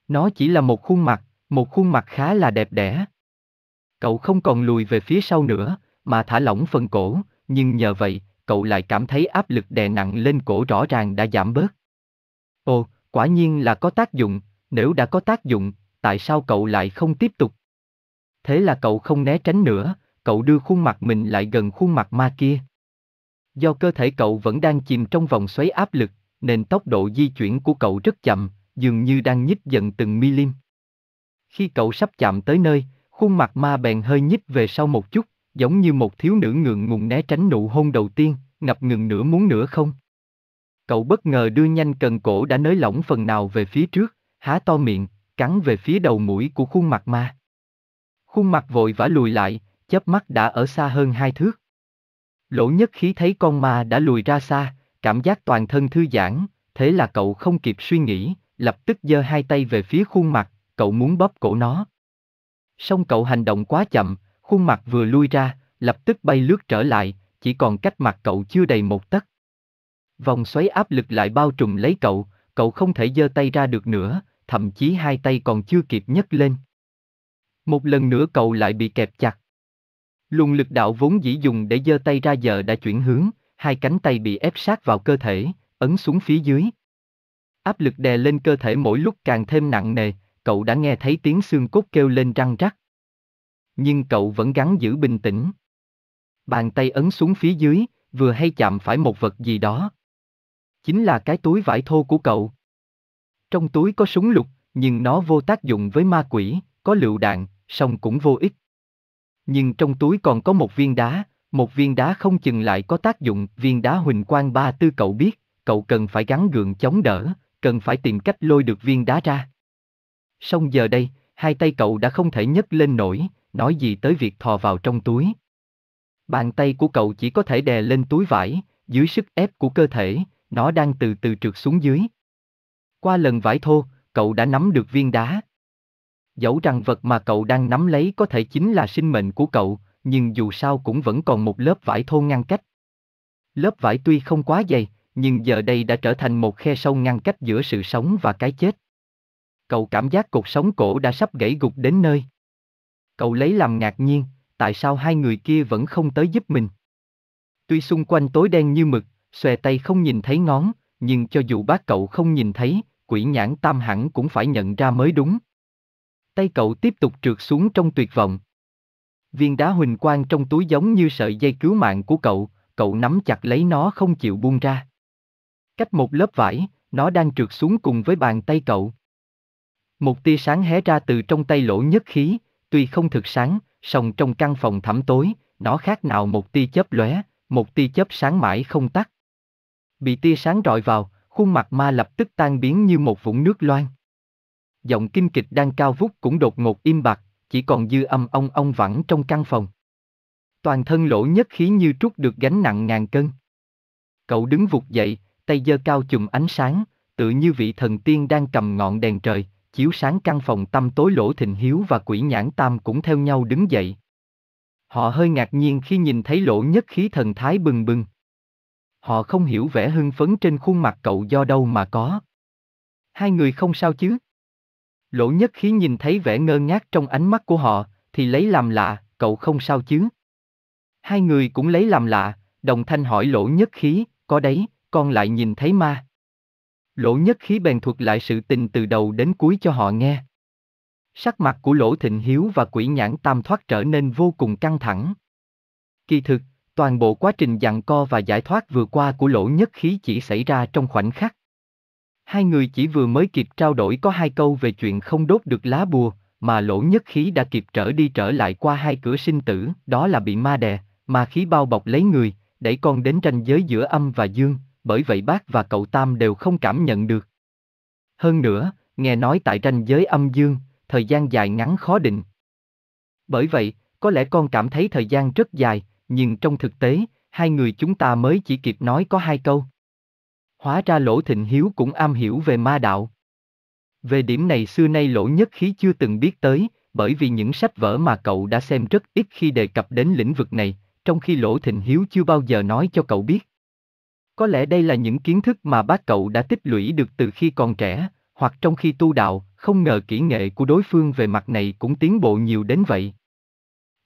Nó chỉ là một khuôn mặt, một khuôn mặt khá là đẹp đẽ. Cậu không còn lùi về phía sau nữa, mà thả lỏng phần cổ, nhưng nhờ vậy, cậu lại cảm thấy áp lực đè nặng lên cổ rõ ràng đã giảm bớt. Ồ, quả nhiên là có tác dụng, nếu đã có tác dụng, tại sao cậu lại không tiếp tục? thế là cậu không né tránh nữa, cậu đưa khuôn mặt mình lại gần khuôn mặt ma kia. Do cơ thể cậu vẫn đang chìm trong vòng xoáy áp lực, nên tốc độ di chuyển của cậu rất chậm, dường như đang nhích dần từng milim. Khi cậu sắp chạm tới nơi, khuôn mặt ma bèn hơi nhích về sau một chút, giống như một thiếu nữ ngượng ngùng né tránh nụ hôn đầu tiên, ngập ngừng nửa muốn nữa không. Cậu bất ngờ đưa nhanh cần cổ đã nới lỏng phần nào về phía trước, há to miệng, cắn về phía đầu mũi của khuôn mặt ma. Khuôn mặt vội vã lùi lại, chớp mắt đã ở xa hơn hai thước. Lỗ nhất khí thấy con ma đã lùi ra xa, cảm giác toàn thân thư giãn, thế là cậu không kịp suy nghĩ, lập tức giơ hai tay về phía khuôn mặt, cậu muốn bóp cổ nó. Song cậu hành động quá chậm, khuôn mặt vừa lui ra, lập tức bay lướt trở lại, chỉ còn cách mặt cậu chưa đầy một tấc. Vòng xoáy áp lực lại bao trùm lấy cậu, cậu không thể giơ tay ra được nữa, thậm chí hai tay còn chưa kịp nhấc lên. Một lần nữa cậu lại bị kẹp chặt. Luồng lực đạo vốn dĩ dùng để giơ tay ra giờ đã chuyển hướng, hai cánh tay bị ép sát vào cơ thể, ấn xuống phía dưới. Áp lực đè lên cơ thể mỗi lúc càng thêm nặng nề, cậu đã nghe thấy tiếng xương cốt kêu lên răng rắc. Nhưng cậu vẫn gắng giữ bình tĩnh. Bàn tay ấn xuống phía dưới, vừa hay chạm phải một vật gì đó. Chính là cái túi vải thô của cậu. Trong túi có súng lục, nhưng nó vô tác dụng với ma quỷ, có lựu đạn, song cũng vô ích. Nhưng trong túi còn có một viên đá, một viên đá không chừng lại có tác dụng, viên đá huỳnh quang ba tư cậu biết, cậu cần phải gắn gượng chống đỡ, cần phải tìm cách lôi được viên đá ra. Xong giờ đây, hai tay cậu đã không thể nhấc lên nổi, nói gì tới việc thò vào trong túi. Bàn tay của cậu chỉ có thể đè lên túi vải, dưới sức ép của cơ thể, nó đang từ từ trượt xuống dưới. Qua lần vải thô, cậu đã nắm được viên đá, dẫu rằng vật mà cậu đang nắm lấy có thể chính là sinh mệnh của cậu, nhưng dù sao cũng vẫn còn một lớp vải thô ngăn cách. Lớp vải tuy không quá dày, nhưng giờ đây đã trở thành một khe sâu ngăn cách giữa sự sống và cái chết. Cậu cảm giác cuộc sống cổ đã sắp gãy gục đến nơi. Cậu lấy làm ngạc nhiên, tại sao hai người kia vẫn không tới giúp mình. Tuy xung quanh tối đen như mực, xòe tay không nhìn thấy ngón, nhưng cho dù bác cậu không nhìn thấy, quỷ nhãn tam hẳn cũng phải nhận ra mới đúng. Tay cậu tiếp tục trượt xuống trong tuyệt vọng. Viên đá huỳnh quang trong túi giống như sợi dây cứu mạng của cậu, cậu nắm chặt lấy nó không chịu buông ra. Cách một lớp vải, nó đang trượt xuống cùng với bàn tay cậu. Một tia sáng hé ra từ trong tay lỗ nhất khí, tuy không thực sáng, song trong căn phòng thẳm tối, nó khác nào một tia chớp lóe, một tia chớp sáng mãi không tắt. Bị tia sáng rọi vào, khuôn mặt ma lập tức tan biến như một vũng nước loang giọng kinh kịch đang cao vút cũng đột ngột im bặt, chỉ còn dư âm ong ong vẳng trong căn phòng. Toàn thân lỗ nhất khí như trút được gánh nặng ngàn cân. Cậu đứng vụt dậy, tay giơ cao chùm ánh sáng, tự như vị thần tiên đang cầm ngọn đèn trời, chiếu sáng căn phòng tăm tối lỗ thịnh hiếu và quỷ nhãn tam cũng theo nhau đứng dậy. Họ hơi ngạc nhiên khi nhìn thấy lỗ nhất khí thần thái bừng bừng. Họ không hiểu vẻ hưng phấn trên khuôn mặt cậu do đâu mà có. Hai người không sao chứ? Lỗ nhất khí nhìn thấy vẻ ngơ ngác trong ánh mắt của họ, thì lấy làm lạ, cậu không sao chứ? Hai người cũng lấy làm lạ, đồng thanh hỏi lỗ nhất khí, có đấy, con lại nhìn thấy ma. Lỗ nhất khí bèn thuật lại sự tình từ đầu đến cuối cho họ nghe. Sắc mặt của lỗ thịnh hiếu và quỷ nhãn tam thoát trở nên vô cùng căng thẳng. Kỳ thực, toàn bộ quá trình dặn co và giải thoát vừa qua của lỗ nhất khí chỉ xảy ra trong khoảnh khắc. Hai người chỉ vừa mới kịp trao đổi có hai câu về chuyện không đốt được lá bùa, mà lỗ nhất khí đã kịp trở đi trở lại qua hai cửa sinh tử, đó là bị ma đè, mà khí bao bọc lấy người, đẩy con đến ranh giới giữa âm và dương, bởi vậy bác và cậu Tam đều không cảm nhận được. Hơn nữa, nghe nói tại ranh giới âm dương, thời gian dài ngắn khó định. Bởi vậy, có lẽ con cảm thấy thời gian rất dài, nhưng trong thực tế, hai người chúng ta mới chỉ kịp nói có hai câu. Hóa ra lỗ thịnh hiếu cũng am hiểu về ma đạo. Về điểm này xưa nay lỗ nhất khí chưa từng biết tới, bởi vì những sách vở mà cậu đã xem rất ít khi đề cập đến lĩnh vực này, trong khi lỗ thịnh hiếu chưa bao giờ nói cho cậu biết. Có lẽ đây là những kiến thức mà bác cậu đã tích lũy được từ khi còn trẻ, hoặc trong khi tu đạo, không ngờ kỹ nghệ của đối phương về mặt này cũng tiến bộ nhiều đến vậy.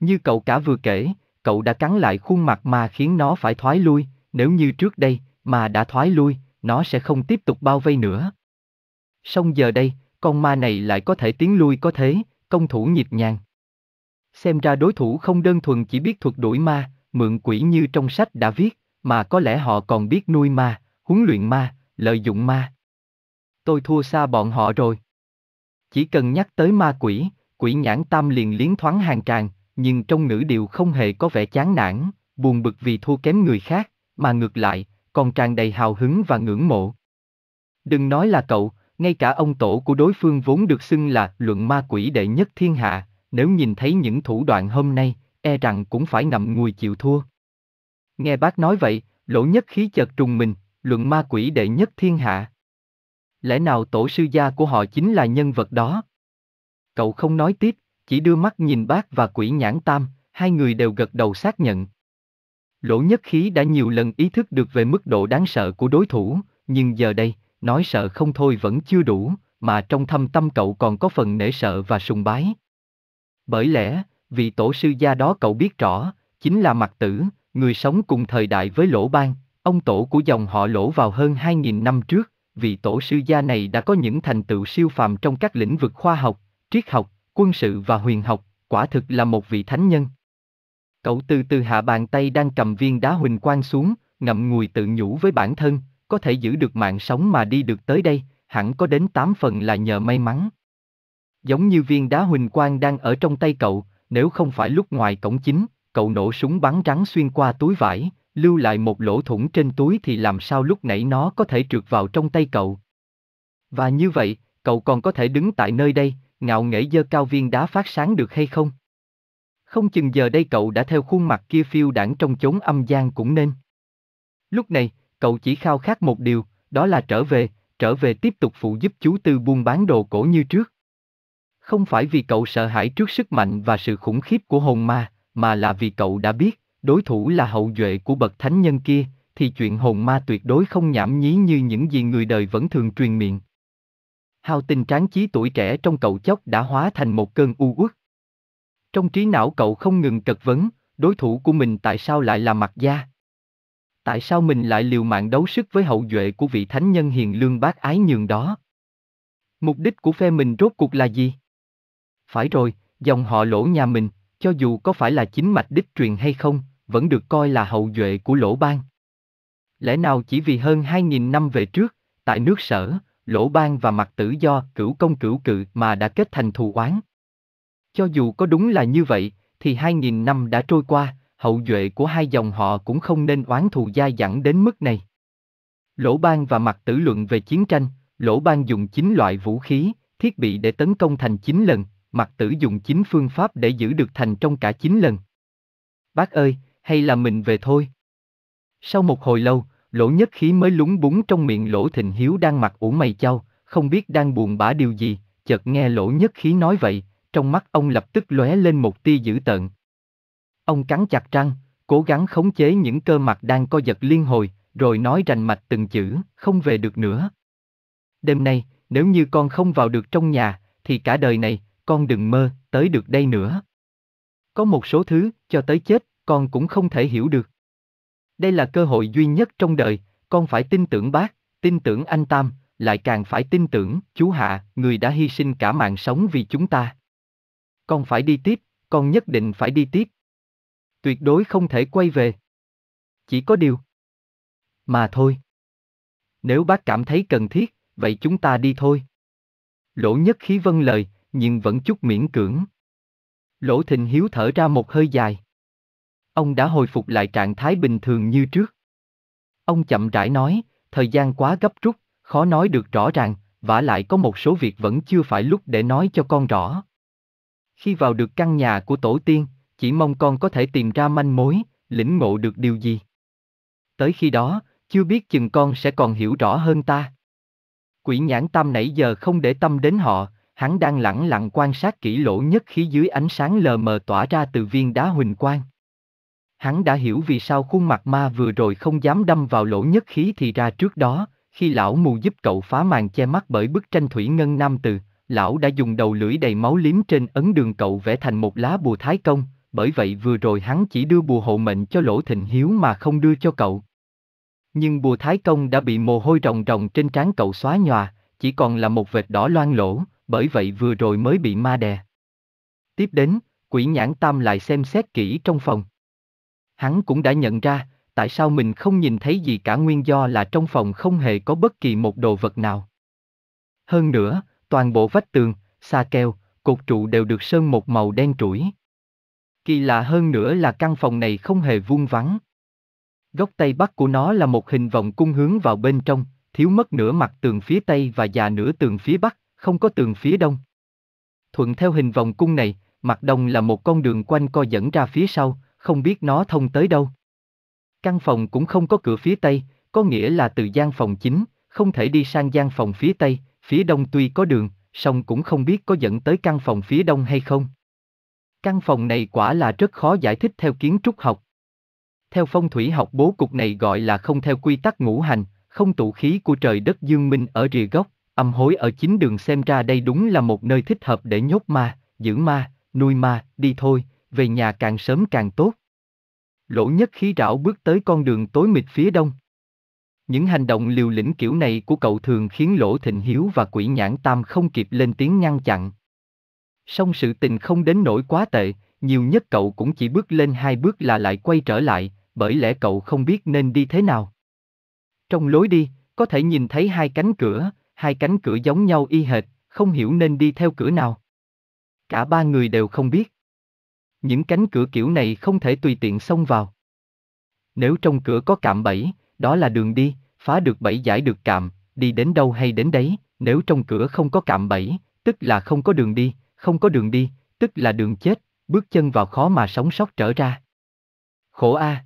Như cậu cả vừa kể, cậu đã cắn lại khuôn mặt mà khiến nó phải thoái lui, nếu như trước đây, mà đã thoái lui, nó sẽ không tiếp tục bao vây nữa. Song giờ đây, con ma này lại có thể tiến lui có thế, công thủ nhịp nhàng. Xem ra đối thủ không đơn thuần chỉ biết thuật đuổi ma, mượn quỷ như trong sách đã viết, mà có lẽ họ còn biết nuôi ma, huấn luyện ma, lợi dụng ma. Tôi thua xa bọn họ rồi. Chỉ cần nhắc tới ma quỷ, quỷ nhãn tam liền liến thoáng hàng tràn, nhưng trong ngữ điệu không hề có vẻ chán nản, buồn bực vì thua kém người khác, mà ngược lại, còn tràn đầy hào hứng và ngưỡng mộ. Đừng nói là cậu, ngay cả ông tổ của đối phương vốn được xưng là luận ma quỷ đệ nhất thiên hạ, nếu nhìn thấy những thủ đoạn hôm nay, e rằng cũng phải ngậm ngùi chịu thua. Nghe bác nói vậy, lỗ nhất khí chợt trùng mình, luận ma quỷ đệ nhất thiên hạ. Lẽ nào tổ sư gia của họ chính là nhân vật đó? Cậu không nói tiếp, chỉ đưa mắt nhìn bác và quỷ nhãn tam, hai người đều gật đầu xác nhận. Lỗ nhất khí đã nhiều lần ý thức được về mức độ đáng sợ của đối thủ, nhưng giờ đây, nói sợ không thôi vẫn chưa đủ, mà trong thâm tâm cậu còn có phần nể sợ và sùng bái. Bởi lẽ, vị tổ sư gia đó cậu biết rõ, chính là mặt tử, người sống cùng thời đại với lỗ ban, ông tổ của dòng họ lỗ vào hơn 2.000 năm trước, vị tổ sư gia này đã có những thành tựu siêu phàm trong các lĩnh vực khoa học, triết học, quân sự và huyền học, quả thực là một vị thánh nhân. Cậu từ từ hạ bàn tay đang cầm viên đá huỳnh quang xuống, ngậm ngùi tự nhủ với bản thân, có thể giữ được mạng sống mà đi được tới đây, hẳn có đến tám phần là nhờ may mắn. Giống như viên đá huỳnh quang đang ở trong tay cậu, nếu không phải lúc ngoài cổng chính, cậu nổ súng bắn rắn xuyên qua túi vải, lưu lại một lỗ thủng trên túi thì làm sao lúc nãy nó có thể trượt vào trong tay cậu. Và như vậy, cậu còn có thể đứng tại nơi đây, ngạo nghễ dơ cao viên đá phát sáng được hay không? không chừng giờ đây cậu đã theo khuôn mặt kia phiêu đảng trong chốn âm gian cũng nên. Lúc này, cậu chỉ khao khát một điều, đó là trở về, trở về tiếp tục phụ giúp chú Tư buôn bán đồ cổ như trước. Không phải vì cậu sợ hãi trước sức mạnh và sự khủng khiếp của hồn ma, mà là vì cậu đã biết, đối thủ là hậu duệ của bậc thánh nhân kia, thì chuyện hồn ma tuyệt đối không nhảm nhí như những gì người đời vẫn thường truyền miệng. Hào tình tráng trí tuổi trẻ trong cậu chốc đã hóa thành một cơn u uất trong trí não cậu không ngừng cật vấn, đối thủ của mình tại sao lại là mặt gia? Tại sao mình lại liều mạng đấu sức với hậu duệ của vị thánh nhân hiền lương bác ái nhường đó? Mục đích của phe mình rốt cuộc là gì? Phải rồi, dòng họ lỗ nhà mình, cho dù có phải là chính mạch đích truyền hay không, vẫn được coi là hậu duệ của lỗ bang. Lẽ nào chỉ vì hơn 2.000 năm về trước, tại nước sở, lỗ bang và mặt tử do cửu công cửu cự mà đã kết thành thù oán? Cho dù có đúng là như vậy, thì 2.000 năm đã trôi qua, hậu duệ của hai dòng họ cũng không nên oán thù dai dẳng đến mức này. Lỗ Ban và Mặc Tử luận về chiến tranh, Lỗ Ban dùng 9 loại vũ khí, thiết bị để tấn công thành 9 lần, Mặc Tử dùng 9 phương pháp để giữ được thành trong cả 9 lần. Bác ơi, hay là mình về thôi. Sau một hồi lâu, lỗ nhất khí mới lúng búng trong miệng lỗ thịnh hiếu đang mặc ủ mày chau, không biết đang buồn bã điều gì, chợt nghe lỗ nhất khí nói vậy, trong mắt ông lập tức lóe lên một tia dữ tợn. Ông cắn chặt răng, cố gắng khống chế những cơ mặt đang co giật liên hồi, rồi nói rành mạch từng chữ, không về được nữa. Đêm nay, nếu như con không vào được trong nhà, thì cả đời này, con đừng mơ, tới được đây nữa. Có một số thứ, cho tới chết, con cũng không thể hiểu được. Đây là cơ hội duy nhất trong đời, con phải tin tưởng bác, tin tưởng anh Tam, lại càng phải tin tưởng chú Hạ, người đã hy sinh cả mạng sống vì chúng ta. Con phải đi tiếp, con nhất định phải đi tiếp. Tuyệt đối không thể quay về. Chỉ có điều. Mà thôi. Nếu bác cảm thấy cần thiết, vậy chúng ta đi thôi. Lỗ nhất khí vâng lời, nhưng vẫn chút miễn cưỡng. Lỗ thịnh hiếu thở ra một hơi dài. Ông đã hồi phục lại trạng thái bình thường như trước. Ông chậm rãi nói, thời gian quá gấp rút, khó nói được rõ ràng, vả lại có một số việc vẫn chưa phải lúc để nói cho con rõ. Khi vào được căn nhà của tổ tiên, chỉ mong con có thể tìm ra manh mối, lĩnh ngộ được điều gì. Tới khi đó, chưa biết chừng con sẽ còn hiểu rõ hơn ta. Quỷ nhãn tam nãy giờ không để tâm đến họ, hắn đang lẳng lặng quan sát kỹ lỗ nhất khí dưới ánh sáng lờ mờ tỏa ra từ viên đá huỳnh quang. Hắn đã hiểu vì sao khuôn mặt ma vừa rồi không dám đâm vào lỗ nhất khí thì ra trước đó, khi lão mù giúp cậu phá màn che mắt bởi bức tranh thủy ngân nam từ, lão đã dùng đầu lưỡi đầy máu liếm trên ấn đường cậu vẽ thành một lá bùa thái công, bởi vậy vừa rồi hắn chỉ đưa bùa hộ mệnh cho Lỗ Thịnh Hiếu mà không đưa cho cậu. Nhưng bùa thái công đã bị mồ hôi ròng ròng trên trán cậu xóa nhòa, chỉ còn là một vệt đỏ loang lỗ, bởi vậy vừa rồi mới bị ma đè. Tiếp đến, quỷ nhãn tam lại xem xét kỹ trong phòng. Hắn cũng đã nhận ra, tại sao mình không nhìn thấy gì cả nguyên do là trong phòng không hề có bất kỳ một đồ vật nào. Hơn nữa, Toàn bộ vách tường, xà keo, cột trụ đều được sơn một màu đen trũi. Kỳ lạ hơn nữa là căn phòng này không hề vuông vắng. Góc tây bắc của nó là một hình vòng cung hướng vào bên trong, thiếu mất nửa mặt tường phía tây và già nửa tường phía bắc, không có tường phía đông. Thuận theo hình vòng cung này, mặt đông là một con đường quanh co dẫn ra phía sau, không biết nó thông tới đâu. Căn phòng cũng không có cửa phía tây, có nghĩa là từ gian phòng chính, không thể đi sang gian phòng phía tây, phía đông tuy có đường, song cũng không biết có dẫn tới căn phòng phía đông hay không. Căn phòng này quả là rất khó giải thích theo kiến trúc học. Theo phong thủy học bố cục này gọi là không theo quy tắc ngũ hành, không tụ khí của trời đất dương minh ở rìa góc, âm hối ở chính đường xem ra đây đúng là một nơi thích hợp để nhốt ma, giữ ma, nuôi ma, đi thôi, về nhà càng sớm càng tốt. Lỗ nhất khí rảo bước tới con đường tối mịt phía đông. Những hành động liều lĩnh kiểu này của cậu thường khiến Lỗ Thịnh Hiếu và Quỷ Nhãn Tam không kịp lên tiếng ngăn chặn. Song sự tình không đến nỗi quá tệ, nhiều nhất cậu cũng chỉ bước lên hai bước là lại quay trở lại, bởi lẽ cậu không biết nên đi thế nào. Trong lối đi, có thể nhìn thấy hai cánh cửa, hai cánh cửa giống nhau y hệt, không hiểu nên đi theo cửa nào. Cả ba người đều không biết. Những cánh cửa kiểu này không thể tùy tiện xông vào. Nếu trong cửa có cạm bẫy, đó là đường đi, phá được bẫy giải được cạm, đi đến đâu hay đến đấy, nếu trong cửa không có cạm bẫy, tức là không có đường đi, không có đường đi, tức là đường chết, bước chân vào khó mà sống sót trở ra. Khổ a.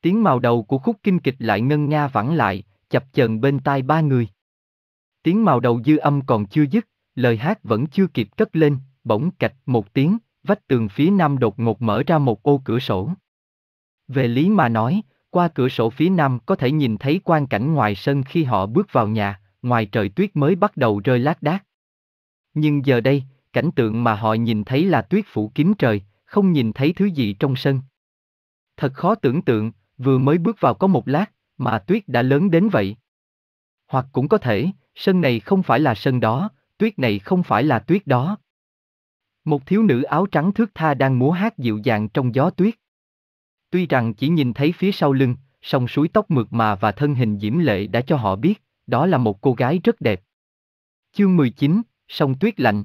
Tiếng màu đầu của khúc kinh kịch lại ngân nga vẳng lại, chập chờn bên tai ba người. Tiếng màu đầu dư âm còn chưa dứt, lời hát vẫn chưa kịp cất lên, bỗng cạch một tiếng, vách tường phía nam đột ngột mở ra một ô cửa sổ. Về lý mà nói, qua cửa sổ phía nam có thể nhìn thấy quang cảnh ngoài sân khi họ bước vào nhà, ngoài trời tuyết mới bắt đầu rơi lác đác. Nhưng giờ đây, cảnh tượng mà họ nhìn thấy là tuyết phủ kín trời, không nhìn thấy thứ gì trong sân. Thật khó tưởng tượng, vừa mới bước vào có một lát, mà tuyết đã lớn đến vậy. Hoặc cũng có thể, sân này không phải là sân đó, tuyết này không phải là tuyết đó. Một thiếu nữ áo trắng thước tha đang múa hát dịu dàng trong gió tuyết. Tuy rằng chỉ nhìn thấy phía sau lưng, song suối tóc mượt mà và thân hình diễm lệ đã cho họ biết, đó là một cô gái rất đẹp. Chương 19, sông tuyết lạnh.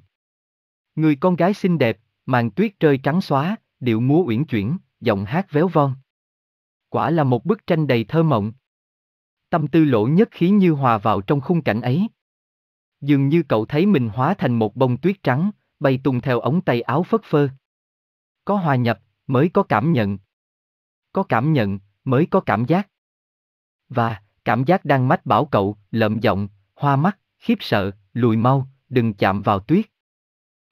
Người con gái xinh đẹp, màn tuyết rơi trắng xóa, điệu múa uyển chuyển, giọng hát véo von. Quả là một bức tranh đầy thơ mộng. Tâm tư lỗ nhất khí như hòa vào trong khung cảnh ấy. Dường như cậu thấy mình hóa thành một bông tuyết trắng, bay tung theo ống tay áo phất phơ. Có hòa nhập, mới có cảm nhận có cảm nhận, mới có cảm giác. Và, cảm giác đang mách bảo cậu, lợm giọng, hoa mắt, khiếp sợ, lùi mau, đừng chạm vào tuyết.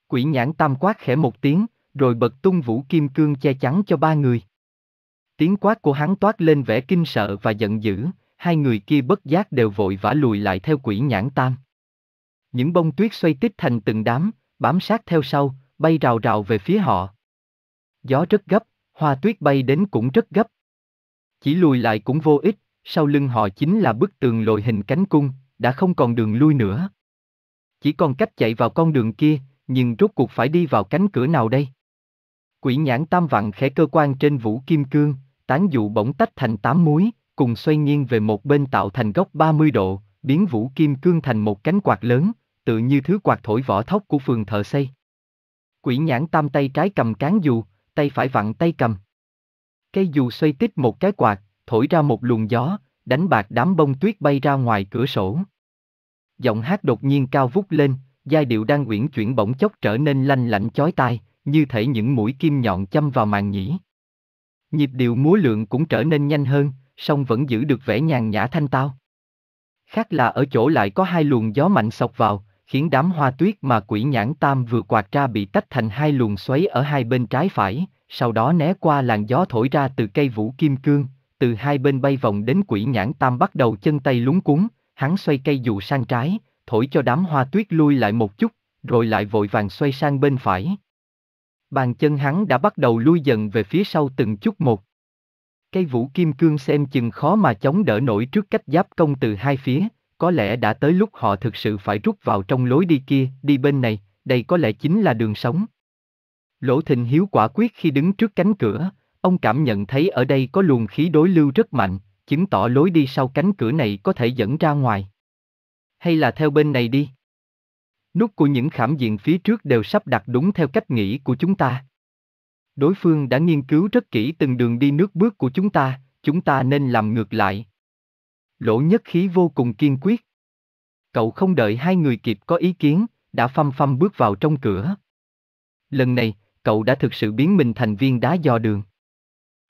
Quỷ nhãn tam quát khẽ một tiếng, rồi bật tung vũ kim cương che chắn cho ba người. Tiếng quát của hắn toát lên vẻ kinh sợ và giận dữ, hai người kia bất giác đều vội vã lùi lại theo quỷ nhãn tam. Những bông tuyết xoay tít thành từng đám, bám sát theo sau, bay rào rào về phía họ. Gió rất gấp, Hoa tuyết bay đến cũng rất gấp. Chỉ lùi lại cũng vô ích, sau lưng họ chính là bức tường lồi hình cánh cung, đã không còn đường lui nữa. Chỉ còn cách chạy vào con đường kia, nhưng rốt cuộc phải đi vào cánh cửa nào đây? Quỷ nhãn tam vặn khẽ cơ quan trên vũ kim cương, tán dụ bỗng tách thành tám muối, cùng xoay nghiêng về một bên tạo thành góc 30 độ, biến vũ kim cương thành một cánh quạt lớn, tự như thứ quạt thổi vỏ thóc của phường thợ xây. Quỷ nhãn tam tay trái cầm cán dù, tay phải vặn tay cầm. Cây dù xoay tít một cái quạt, thổi ra một luồng gió, đánh bạc đám bông tuyết bay ra ngoài cửa sổ. Giọng hát đột nhiên cao vút lên, giai điệu đang uyển chuyển bỗng chốc trở nên lanh lạnh chói tai, như thể những mũi kim nhọn châm vào màn nhĩ. Nhịp điệu múa lượng cũng trở nên nhanh hơn, song vẫn giữ được vẻ nhàn nhã thanh tao. Khác là ở chỗ lại có hai luồng gió mạnh sọc vào, khiến đám hoa tuyết mà quỷ nhãn tam vừa quạt ra bị tách thành hai luồng xoáy ở hai bên trái phải, sau đó né qua làn gió thổi ra từ cây vũ kim cương, từ hai bên bay vòng đến quỷ nhãn tam bắt đầu chân tay lúng cuốn, hắn xoay cây dù sang trái, thổi cho đám hoa tuyết lui lại một chút, rồi lại vội vàng xoay sang bên phải. Bàn chân hắn đã bắt đầu lui dần về phía sau từng chút một. Cây vũ kim cương xem chừng khó mà chống đỡ nổi trước cách giáp công từ hai phía, có lẽ đã tới lúc họ thực sự phải rút vào trong lối đi kia, đi bên này, đây có lẽ chính là đường sống. Lỗ Thịnh Hiếu quả quyết khi đứng trước cánh cửa, ông cảm nhận thấy ở đây có luồng khí đối lưu rất mạnh, chứng tỏ lối đi sau cánh cửa này có thể dẫn ra ngoài. Hay là theo bên này đi. Nút của những khảm diện phía trước đều sắp đặt đúng theo cách nghĩ của chúng ta. Đối phương đã nghiên cứu rất kỹ từng đường đi nước bước của chúng ta, chúng ta nên làm ngược lại, Lỗ nhất khí vô cùng kiên quyết. Cậu không đợi hai người kịp có ý kiến, đã phăm phăm bước vào trong cửa. Lần này, cậu đã thực sự biến mình thành viên đá dò đường.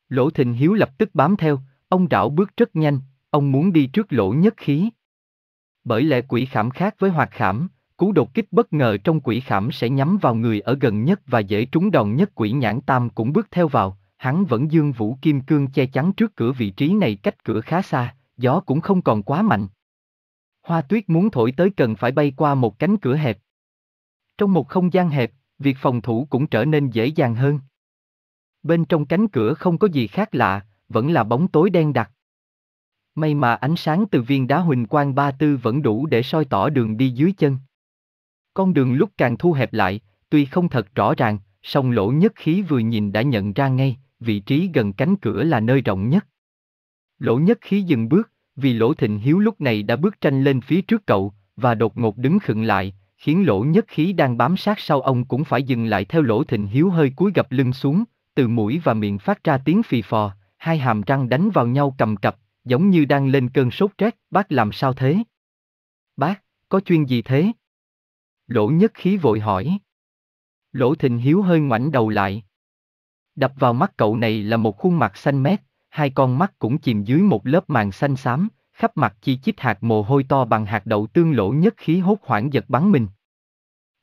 Lỗ Thịnh Hiếu lập tức bám theo, ông rảo bước rất nhanh, ông muốn đi trước lỗ nhất khí. Bởi lẽ quỷ khảm khác với hoạt khảm, cú đột kích bất ngờ trong quỷ khảm sẽ nhắm vào người ở gần nhất và dễ trúng đòn nhất quỷ nhãn tam cũng bước theo vào, hắn vẫn dương vũ kim cương che chắn trước cửa vị trí này cách cửa khá xa gió cũng không còn quá mạnh. Hoa tuyết muốn thổi tới cần phải bay qua một cánh cửa hẹp. Trong một không gian hẹp, việc phòng thủ cũng trở nên dễ dàng hơn. Bên trong cánh cửa không có gì khác lạ, vẫn là bóng tối đen đặc. May mà ánh sáng từ viên đá huỳnh quang ba tư vẫn đủ để soi tỏ đường đi dưới chân. Con đường lúc càng thu hẹp lại, tuy không thật rõ ràng, song lỗ nhất khí vừa nhìn đã nhận ra ngay, vị trí gần cánh cửa là nơi rộng nhất. Lỗ nhất khí dừng bước, vì lỗ thịnh hiếu lúc này đã bước tranh lên phía trước cậu, và đột ngột đứng khựng lại, khiến lỗ nhất khí đang bám sát sau ông cũng phải dừng lại theo lỗ thịnh hiếu hơi cúi gập lưng xuống, từ mũi và miệng phát ra tiếng phì phò, hai hàm răng đánh vào nhau cầm cập, giống như đang lên cơn sốt rét, bác làm sao thế? Bác, có chuyên gì thế? Lỗ nhất khí vội hỏi. Lỗ thịnh hiếu hơi ngoảnh đầu lại. Đập vào mắt cậu này là một khuôn mặt xanh mét, hai con mắt cũng chìm dưới một lớp màng xanh xám, khắp mặt chi chít hạt mồ hôi to bằng hạt đậu tương lỗ nhất khí hốt hoảng giật bắn mình.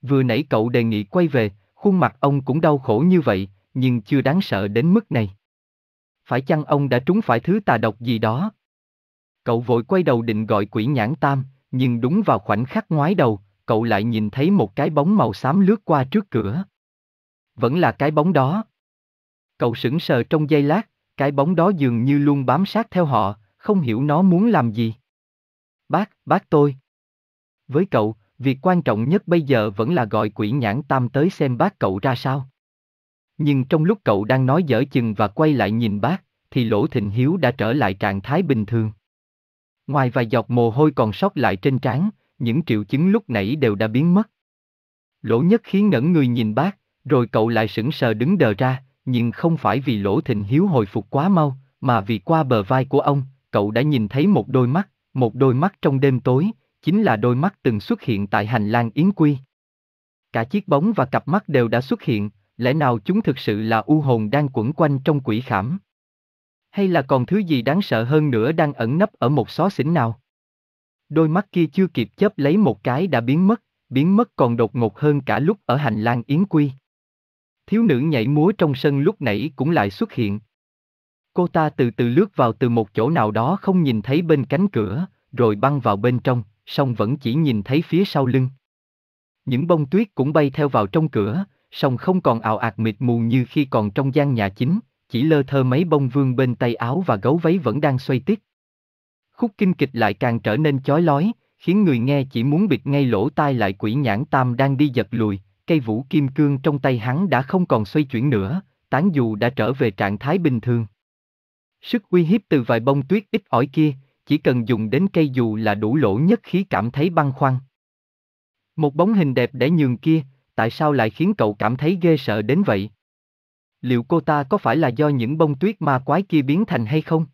Vừa nãy cậu đề nghị quay về, khuôn mặt ông cũng đau khổ như vậy, nhưng chưa đáng sợ đến mức này. Phải chăng ông đã trúng phải thứ tà độc gì đó? Cậu vội quay đầu định gọi quỷ nhãn tam, nhưng đúng vào khoảnh khắc ngoái đầu, cậu lại nhìn thấy một cái bóng màu xám lướt qua trước cửa. Vẫn là cái bóng đó. Cậu sững sờ trong giây lát, cái bóng đó dường như luôn bám sát theo họ, không hiểu nó muốn làm gì. Bác, bác tôi. Với cậu, việc quan trọng nhất bây giờ vẫn là gọi quỷ nhãn tam tới xem bác cậu ra sao. Nhưng trong lúc cậu đang nói dở chừng và quay lại nhìn bác, thì lỗ thịnh hiếu đã trở lại trạng thái bình thường. Ngoài vài giọt mồ hôi còn sót lại trên trán, những triệu chứng lúc nãy đều đã biến mất. Lỗ nhất khiến ngẩn người nhìn bác, rồi cậu lại sững sờ đứng đờ ra, nhưng không phải vì Lỗ Thịnh Hiếu hồi phục quá mau, mà vì qua bờ vai của ông, cậu đã nhìn thấy một đôi mắt, một đôi mắt trong đêm tối, chính là đôi mắt từng xuất hiện tại hành lang Yến Quy. Cả chiếc bóng và cặp mắt đều đã xuất hiện, lẽ nào chúng thực sự là u hồn đang quẩn quanh trong quỷ khảm? Hay là còn thứ gì đáng sợ hơn nữa đang ẩn nấp ở một xó xỉnh nào? Đôi mắt kia chưa kịp chớp lấy một cái đã biến mất, biến mất còn đột ngột hơn cả lúc ở hành lang Yến Quy thiếu nữ nhảy múa trong sân lúc nãy cũng lại xuất hiện. Cô ta từ từ lướt vào từ một chỗ nào đó không nhìn thấy bên cánh cửa, rồi băng vào bên trong, song vẫn chỉ nhìn thấy phía sau lưng. Những bông tuyết cũng bay theo vào trong cửa, song không còn ảo ạt mịt mù như khi còn trong gian nhà chính, chỉ lơ thơ mấy bông vương bên tay áo và gấu váy vẫn đang xoay tít. Khúc kinh kịch lại càng trở nên chói lói, khiến người nghe chỉ muốn bịt ngay lỗ tai lại quỷ nhãn tam đang đi giật lùi, cây vũ kim cương trong tay hắn đã không còn xoay chuyển nữa, tán dù đã trở về trạng thái bình thường. Sức uy hiếp từ vài bông tuyết ít ỏi kia, chỉ cần dùng đến cây dù là đủ lỗ nhất khí cảm thấy băng khoăn. Một bóng hình đẹp để nhường kia, tại sao lại khiến cậu cảm thấy ghê sợ đến vậy? Liệu cô ta có phải là do những bông tuyết ma quái kia biến thành hay không?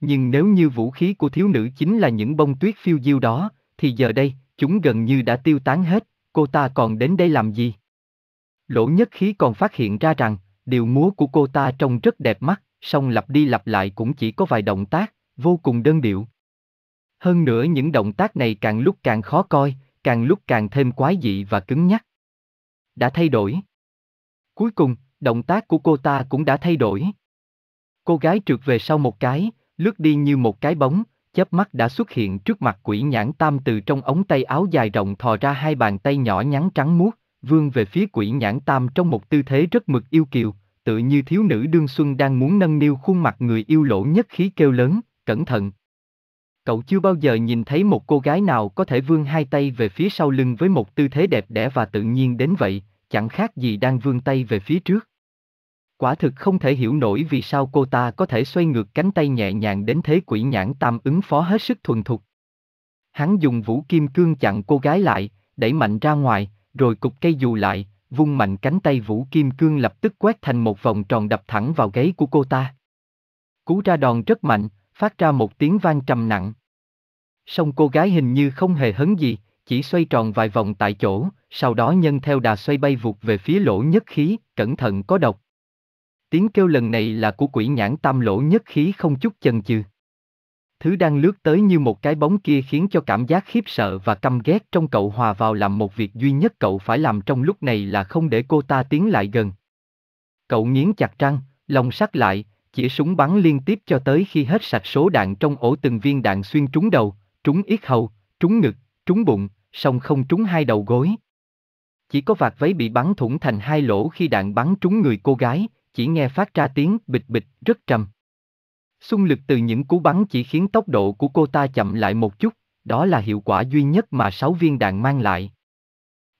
Nhưng nếu như vũ khí của thiếu nữ chính là những bông tuyết phiêu diêu đó, thì giờ đây, chúng gần như đã tiêu tán hết, cô ta còn đến đây làm gì? Lỗ nhất khí còn phát hiện ra rằng, điều múa của cô ta trông rất đẹp mắt, song lặp đi lặp lại cũng chỉ có vài động tác, vô cùng đơn điệu. Hơn nữa những động tác này càng lúc càng khó coi, càng lúc càng thêm quái dị và cứng nhắc. Đã thay đổi. Cuối cùng, động tác của cô ta cũng đã thay đổi. Cô gái trượt về sau một cái, lướt đi như một cái bóng, chớp mắt đã xuất hiện trước mặt quỷ nhãn tam từ trong ống tay áo dài rộng thò ra hai bàn tay nhỏ nhắn trắng muốt, vươn về phía quỷ nhãn tam trong một tư thế rất mực yêu kiều, tự như thiếu nữ đương xuân đang muốn nâng niu khuôn mặt người yêu lỗ nhất khí kêu lớn, cẩn thận. Cậu chưa bao giờ nhìn thấy một cô gái nào có thể vươn hai tay về phía sau lưng với một tư thế đẹp đẽ và tự nhiên đến vậy, chẳng khác gì đang vươn tay về phía trước. Quả thực không thể hiểu nổi vì sao cô ta có thể xoay ngược cánh tay nhẹ nhàng đến thế quỷ nhãn tam ứng phó hết sức thuần thục. Hắn dùng vũ kim cương chặn cô gái lại, đẩy mạnh ra ngoài, rồi cục cây dù lại, vung mạnh cánh tay vũ kim cương lập tức quét thành một vòng tròn đập thẳng vào gáy của cô ta. Cú ra đòn rất mạnh, phát ra một tiếng vang trầm nặng. Song cô gái hình như không hề hấn gì, chỉ xoay tròn vài vòng tại chỗ, sau đó nhân theo đà xoay bay vụt về phía lỗ nhất khí, cẩn thận có độc. Tiếng kêu lần này là của quỷ nhãn tam lỗ nhất khí không chút chần chừ. Thứ đang lướt tới như một cái bóng kia khiến cho cảm giác khiếp sợ và căm ghét trong cậu hòa vào làm một việc duy nhất cậu phải làm trong lúc này là không để cô ta tiến lại gần. Cậu nghiến chặt răng, lòng sắt lại, chỉ súng bắn liên tiếp cho tới khi hết sạch số đạn trong ổ từng viên đạn xuyên trúng đầu, trúng yết hầu, trúng ngực, trúng bụng, song không trúng hai đầu gối. Chỉ có vạt váy bị bắn thủng thành hai lỗ khi đạn bắn trúng người cô gái, chỉ nghe phát ra tiếng bịch bịch rất trầm. Xung lực từ những cú bắn chỉ khiến tốc độ của cô ta chậm lại một chút, đó là hiệu quả duy nhất mà sáu viên đạn mang lại.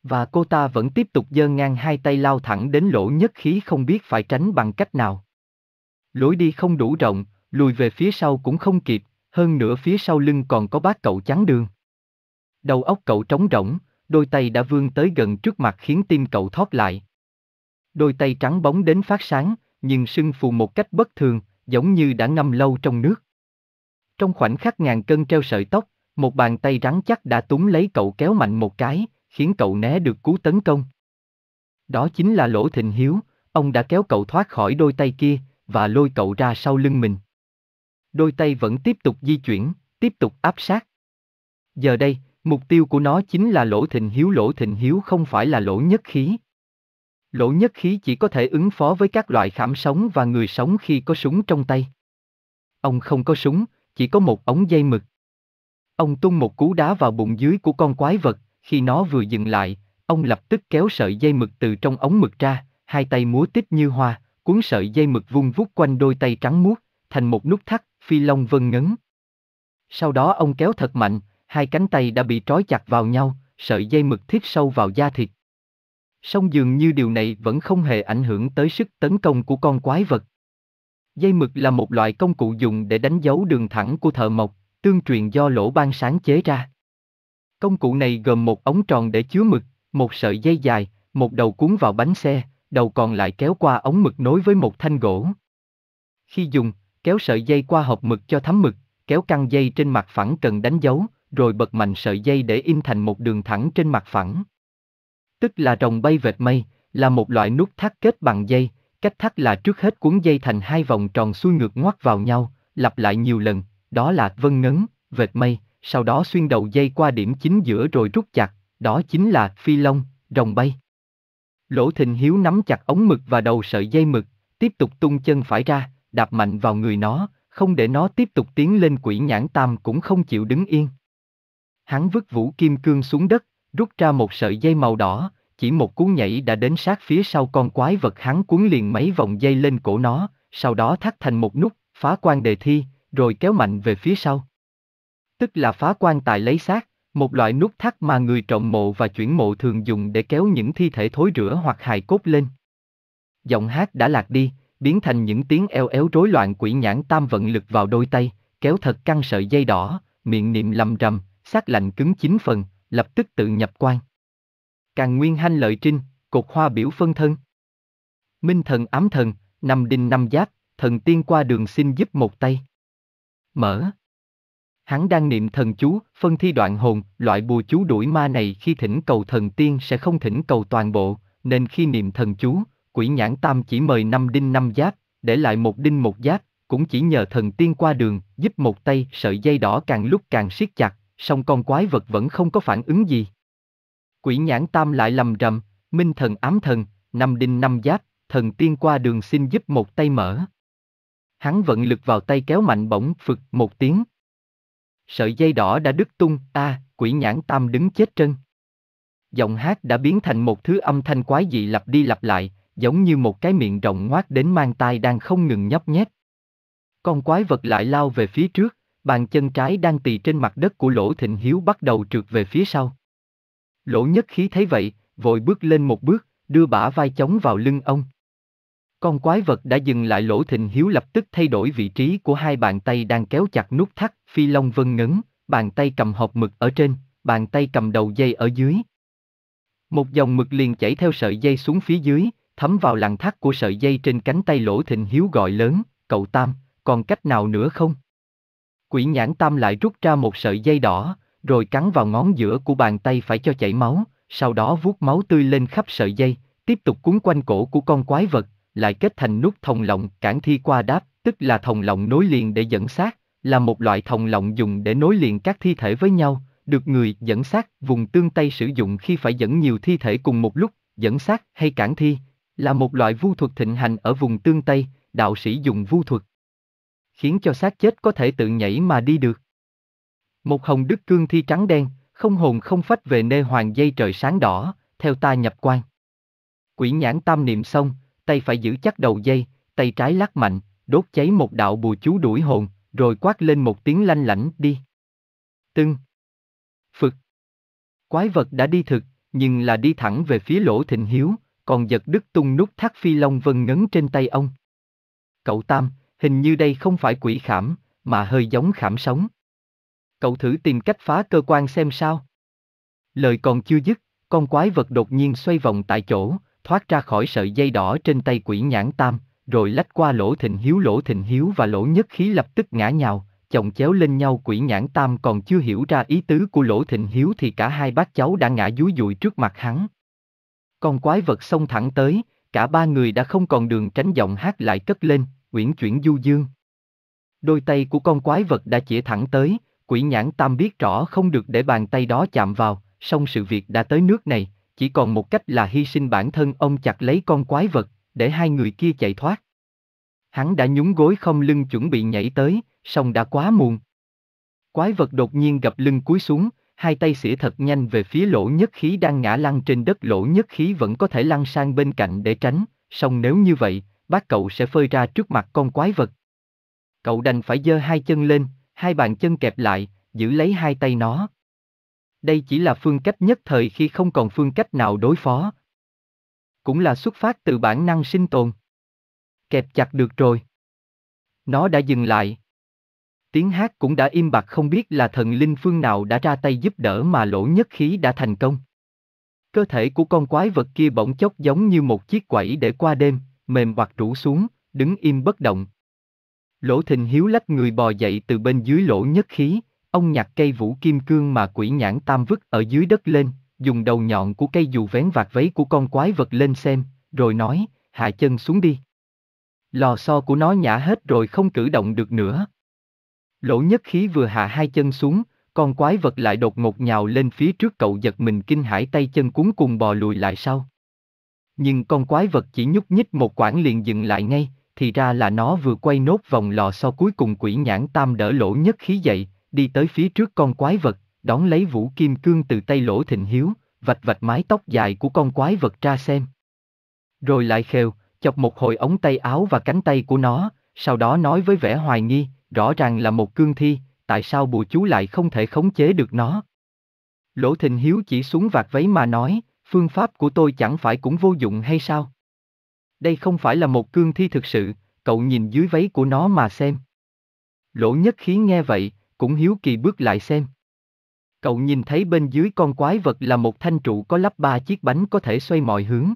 Và cô ta vẫn tiếp tục giơ ngang hai tay lao thẳng đến lỗ nhất khí không biết phải tránh bằng cách nào. Lối đi không đủ rộng, lùi về phía sau cũng không kịp, hơn nữa phía sau lưng còn có bác cậu chắn đường. Đầu óc cậu trống rỗng, đôi tay đã vươn tới gần trước mặt khiến tim cậu thót lại, Đôi tay trắng bóng đến phát sáng, nhưng sưng phù một cách bất thường, giống như đã ngâm lâu trong nước. Trong khoảnh khắc ngàn cân treo sợi tóc, một bàn tay rắn chắc đã túm lấy cậu kéo mạnh một cái, khiến cậu né được cú tấn công. Đó chính là Lỗ Thịnh Hiếu, ông đã kéo cậu thoát khỏi đôi tay kia và lôi cậu ra sau lưng mình. Đôi tay vẫn tiếp tục di chuyển, tiếp tục áp sát. Giờ đây, mục tiêu của nó chính là Lỗ Thịnh Hiếu. Lỗ Thịnh Hiếu không phải là lỗ nhất khí, Lỗ nhất khí chỉ có thể ứng phó với các loại khảm sống và người sống khi có súng trong tay. Ông không có súng, chỉ có một ống dây mực. Ông tung một cú đá vào bụng dưới của con quái vật, khi nó vừa dừng lại, ông lập tức kéo sợi dây mực từ trong ống mực ra, hai tay múa tít như hoa, cuốn sợi dây mực vung vút quanh đôi tay trắng muốt, thành một nút thắt, phi long vân ngấn. Sau đó ông kéo thật mạnh, hai cánh tay đã bị trói chặt vào nhau, sợi dây mực thiết sâu vào da thịt, song dường như điều này vẫn không hề ảnh hưởng tới sức tấn công của con quái vật. Dây mực là một loại công cụ dùng để đánh dấu đường thẳng của thợ mộc, tương truyền do lỗ ban sáng chế ra. Công cụ này gồm một ống tròn để chứa mực, một sợi dây dài, một đầu cuốn vào bánh xe, đầu còn lại kéo qua ống mực nối với một thanh gỗ. Khi dùng, kéo sợi dây qua hộp mực cho thấm mực, kéo căng dây trên mặt phẳng cần đánh dấu, rồi bật mạnh sợi dây để in thành một đường thẳng trên mặt phẳng. Tức là rồng bay vệt mây, là một loại nút thắt kết bằng dây, cách thắt là trước hết cuốn dây thành hai vòng tròn xuôi ngược ngoắt vào nhau, lặp lại nhiều lần, đó là vân ngấn, vệt mây, sau đó xuyên đầu dây qua điểm chính giữa rồi rút chặt, đó chính là phi long, rồng bay. Lỗ Thịnh Hiếu nắm chặt ống mực và đầu sợi dây mực, tiếp tục tung chân phải ra, đạp mạnh vào người nó, không để nó tiếp tục tiến lên quỷ nhãn tam cũng không chịu đứng yên. Hắn vứt vũ kim cương xuống đất, rút ra một sợi dây màu đỏ, chỉ một cú nhảy đã đến sát phía sau con quái vật hắn cuốn liền mấy vòng dây lên cổ nó, sau đó thắt thành một nút, phá quan đề thi, rồi kéo mạnh về phía sau. Tức là phá quan tài lấy xác, một loại nút thắt mà người trọng mộ và chuyển mộ thường dùng để kéo những thi thể thối rửa hoặc hài cốt lên. Giọng hát đã lạc đi, biến thành những tiếng eo éo rối loạn quỷ nhãn tam vận lực vào đôi tay, kéo thật căng sợi dây đỏ, miệng niệm lầm rầm, xác lạnh cứng chín phần, lập tức tự nhập quan. Càng nguyên hanh lợi trinh, cột hoa biểu phân thân. Minh thần ám thần, năm đinh năm giáp, thần tiên qua đường xin giúp một tay. Mở. Hắn đang niệm thần chú, phân thi đoạn hồn, loại bùa chú đuổi ma này khi thỉnh cầu thần tiên sẽ không thỉnh cầu toàn bộ, nên khi niệm thần chú, quỷ nhãn tam chỉ mời năm đinh năm giáp, để lại một đinh một giáp, cũng chỉ nhờ thần tiên qua đường, giúp một tay sợi dây đỏ càng lúc càng siết chặt, song con quái vật vẫn không có phản ứng gì. Quỷ nhãn tam lại lầm rầm, minh thần ám thần, năm đinh năm giáp, thần tiên qua đường xin giúp một tay mở. Hắn vận lực vào tay kéo mạnh bỗng phực một tiếng. Sợi dây đỏ đã đứt tung, a, à, quỷ nhãn tam đứng chết trân. Giọng hát đã biến thành một thứ âm thanh quái dị lặp đi lặp lại, giống như một cái miệng rộng ngoác đến mang tai đang không ngừng nhấp nhét. Con quái vật lại lao về phía trước, bàn chân trái đang tỳ trên mặt đất của Lỗ Thịnh Hiếu bắt đầu trượt về phía sau. Lỗ nhất khí thấy vậy, vội bước lên một bước, đưa bả vai chống vào lưng ông. Con quái vật đã dừng lại Lỗ Thịnh Hiếu lập tức thay đổi vị trí của hai bàn tay đang kéo chặt nút thắt, phi long vân ngấn, bàn tay cầm hộp mực ở trên, bàn tay cầm đầu dây ở dưới. Một dòng mực liền chảy theo sợi dây xuống phía dưới, thấm vào làn thắt của sợi dây trên cánh tay Lỗ Thịnh Hiếu gọi lớn, cậu Tam, còn cách nào nữa không? Quỷ nhãn tam lại rút ra một sợi dây đỏ, rồi cắn vào ngón giữa của bàn tay phải cho chảy máu, sau đó vuốt máu tươi lên khắp sợi dây, tiếp tục cuốn quanh cổ của con quái vật, lại kết thành nút thòng lọng cản thi qua đáp, tức là thòng lọng nối liền để dẫn xác, là một loại thòng lọng dùng để nối liền các thi thể với nhau, được người dẫn xác vùng tương tây sử dụng khi phải dẫn nhiều thi thể cùng một lúc, dẫn xác hay cản thi, là một loại vu thuật thịnh hành ở vùng tương tây, đạo sĩ dùng vu thuật khiến cho xác chết có thể tự nhảy mà đi được. Một hồng đức cương thi trắng đen, không hồn không phách về nơi hoàng dây trời sáng đỏ, theo ta nhập quan. Quỷ nhãn tam niệm xong, tay phải giữ chắc đầu dây, tay trái lắc mạnh, đốt cháy một đạo bùa chú đuổi hồn, rồi quát lên một tiếng lanh lảnh đi. Tưng. Phực. Quái vật đã đi thực, nhưng là đi thẳng về phía lỗ thịnh hiếu, còn giật đứt tung nút thác phi long vân ngấn trên tay ông. Cậu Tam, hình như đây không phải quỷ khảm, mà hơi giống khảm sống. Cậu thử tìm cách phá cơ quan xem sao. Lời còn chưa dứt, con quái vật đột nhiên xoay vòng tại chỗ, thoát ra khỏi sợi dây đỏ trên tay quỷ nhãn tam, rồi lách qua lỗ thịnh hiếu lỗ thịnh hiếu và lỗ nhất khí lập tức ngã nhào, chồng chéo lên nhau quỷ nhãn tam còn chưa hiểu ra ý tứ của lỗ thịnh hiếu thì cả hai bác cháu đã ngã dúi dụi trước mặt hắn. Con quái vật xông thẳng tới, cả ba người đã không còn đường tránh giọng hát lại cất lên, uyển chuyển du dương. Đôi tay của con quái vật đã chĩa thẳng tới, quỷ nhãn tam biết rõ không được để bàn tay đó chạm vào, song sự việc đã tới nước này, chỉ còn một cách là hy sinh bản thân ông chặt lấy con quái vật, để hai người kia chạy thoát. Hắn đã nhún gối không lưng chuẩn bị nhảy tới, song đã quá muộn. Quái vật đột nhiên gặp lưng cúi xuống, hai tay xỉa thật nhanh về phía lỗ nhất khí đang ngã lăn trên đất lỗ nhất khí vẫn có thể lăn sang bên cạnh để tránh, song nếu như vậy, bác cậu sẽ phơi ra trước mặt con quái vật. Cậu đành phải giơ hai chân lên, hai bàn chân kẹp lại, giữ lấy hai tay nó. Đây chỉ là phương cách nhất thời khi không còn phương cách nào đối phó. Cũng là xuất phát từ bản năng sinh tồn. Kẹp chặt được rồi. Nó đã dừng lại. Tiếng hát cũng đã im bặt không biết là thần linh phương nào đã ra tay giúp đỡ mà lỗ nhất khí đã thành công cơ thể của con quái vật kia bỗng chốc giống như một chiếc quẩy để qua đêm, mềm hoặc rũ xuống, đứng im bất động. Lỗ thình hiếu lách người bò dậy từ bên dưới lỗ nhất khí, ông nhặt cây vũ kim cương mà quỷ nhãn tam vứt ở dưới đất lên, dùng đầu nhọn của cây dù vén vạt váy của con quái vật lên xem, rồi nói, hạ chân xuống đi. Lò xo của nó nhả hết rồi không cử động được nữa. Lỗ nhất khí vừa hạ hai chân xuống, con quái vật lại đột ngột nhào lên phía trước cậu giật mình kinh hãi tay chân cuốn cùng bò lùi lại sau nhưng con quái vật chỉ nhúc nhích một quãng liền dừng lại ngay, thì ra là nó vừa quay nốt vòng lò sau cuối cùng quỷ nhãn tam đỡ lỗ nhất khí dậy, đi tới phía trước con quái vật, đón lấy vũ kim cương từ tay lỗ thịnh hiếu, vạch vạch mái tóc dài của con quái vật ra xem. Rồi lại khều, chọc một hồi ống tay áo và cánh tay của nó, sau đó nói với vẻ hoài nghi, rõ ràng là một cương thi, tại sao bùa chú lại không thể khống chế được nó. Lỗ thịnh hiếu chỉ xuống vạt váy mà nói, phương pháp của tôi chẳng phải cũng vô dụng hay sao? Đây không phải là một cương thi thực sự, cậu nhìn dưới váy của nó mà xem. Lỗ nhất khí nghe vậy, cũng hiếu kỳ bước lại xem. Cậu nhìn thấy bên dưới con quái vật là một thanh trụ có lắp ba chiếc bánh có thể xoay mọi hướng.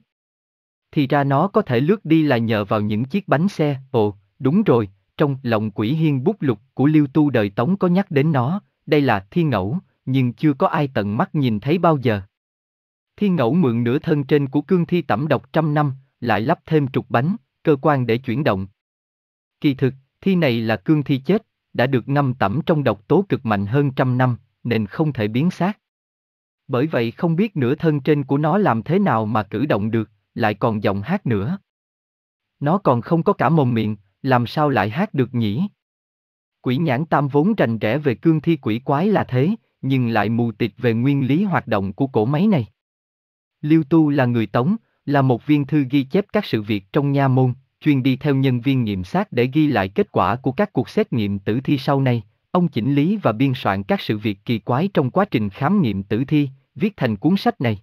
Thì ra nó có thể lướt đi là nhờ vào những chiếc bánh xe, ồ, đúng rồi, trong lòng quỷ hiên bút lục của liêu tu đời tống có nhắc đến nó, đây là thi ngẫu, nhưng chưa có ai tận mắt nhìn thấy bao giờ. Thi ngẫu mượn nửa thân trên của cương thi tẩm độc trăm năm, lại lắp thêm trục bánh, cơ quan để chuyển động. Kỳ thực, thi này là cương thi chết, đã được ngâm tẩm trong độc tố cực mạnh hơn trăm năm, nên không thể biến xác. Bởi vậy không biết nửa thân trên của nó làm thế nào mà cử động được, lại còn giọng hát nữa. Nó còn không có cả mồm miệng, làm sao lại hát được nhỉ? Quỷ nhãn tam vốn rành rẽ về cương thi quỷ quái là thế, nhưng lại mù tịt về nguyên lý hoạt động của cổ máy này. Lưu Tu là người Tống, là một viên thư ghi chép các sự việc trong nha môn, chuyên đi theo nhân viên nghiệm sát để ghi lại kết quả của các cuộc xét nghiệm tử thi sau này. Ông chỉnh lý và biên soạn các sự việc kỳ quái trong quá trình khám nghiệm tử thi, viết thành cuốn sách này.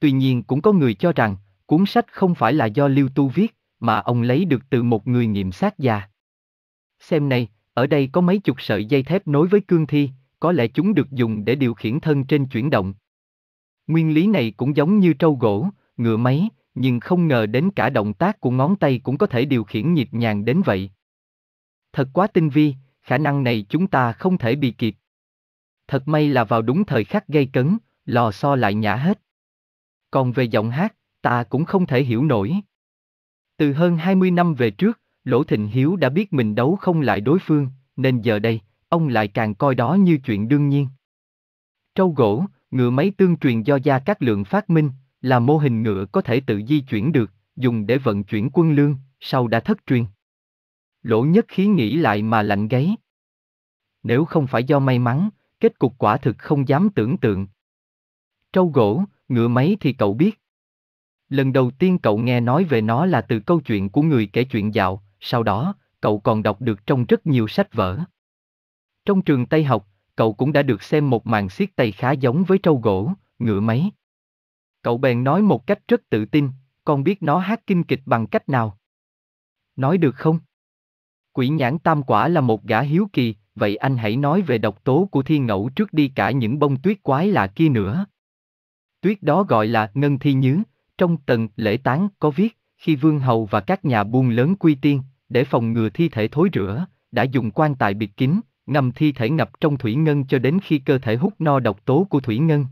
Tuy nhiên cũng có người cho rằng, cuốn sách không phải là do Lưu Tu viết, mà ông lấy được từ một người nghiệm sát già. Xem này, ở đây có mấy chục sợi dây thép nối với cương thi, có lẽ chúng được dùng để điều khiển thân trên chuyển động, Nguyên lý này cũng giống như trâu gỗ, ngựa máy, nhưng không ngờ đến cả động tác của ngón tay cũng có thể điều khiển nhịp nhàng đến vậy. Thật quá tinh vi, khả năng này chúng ta không thể bị kịp. Thật may là vào đúng thời khắc gây cấn, lò xo lại nhả hết. Còn về giọng hát, ta cũng không thể hiểu nổi. Từ hơn 20 năm về trước, Lỗ Thịnh Hiếu đã biết mình đấu không lại đối phương, nên giờ đây, ông lại càng coi đó như chuyện đương nhiên. Trâu gỗ, Ngựa máy tương truyền do Gia các Lượng phát minh, là mô hình ngựa có thể tự di chuyển được, dùng để vận chuyển quân lương, sau đã thất truyền. Lỗ nhất khí nghĩ lại mà lạnh gáy. Nếu không phải do may mắn, kết cục quả thực không dám tưởng tượng. Trâu gỗ, ngựa máy thì cậu biết. Lần đầu tiên cậu nghe nói về nó là từ câu chuyện của người kể chuyện dạo, sau đó, cậu còn đọc được trong rất nhiều sách vở. Trong trường Tây học, cậu cũng đã được xem một màn xiết tay khá giống với trâu gỗ, ngựa máy. Cậu bèn nói một cách rất tự tin, con biết nó hát kinh kịch bằng cách nào. Nói được không? Quỷ nhãn tam quả là một gã hiếu kỳ, vậy anh hãy nói về độc tố của thiên ngẫu trước đi cả những bông tuyết quái lạ kia nữa. Tuyết đó gọi là ngân thi nhứ, trong tầng lễ tán có viết, khi vương hầu và các nhà buôn lớn quy tiên, để phòng ngừa thi thể thối rửa, đã dùng quan tài bịt kín, Nằm thi thể ngập trong thủy ngân cho đến khi cơ thể hút no độc tố của thủy ngân.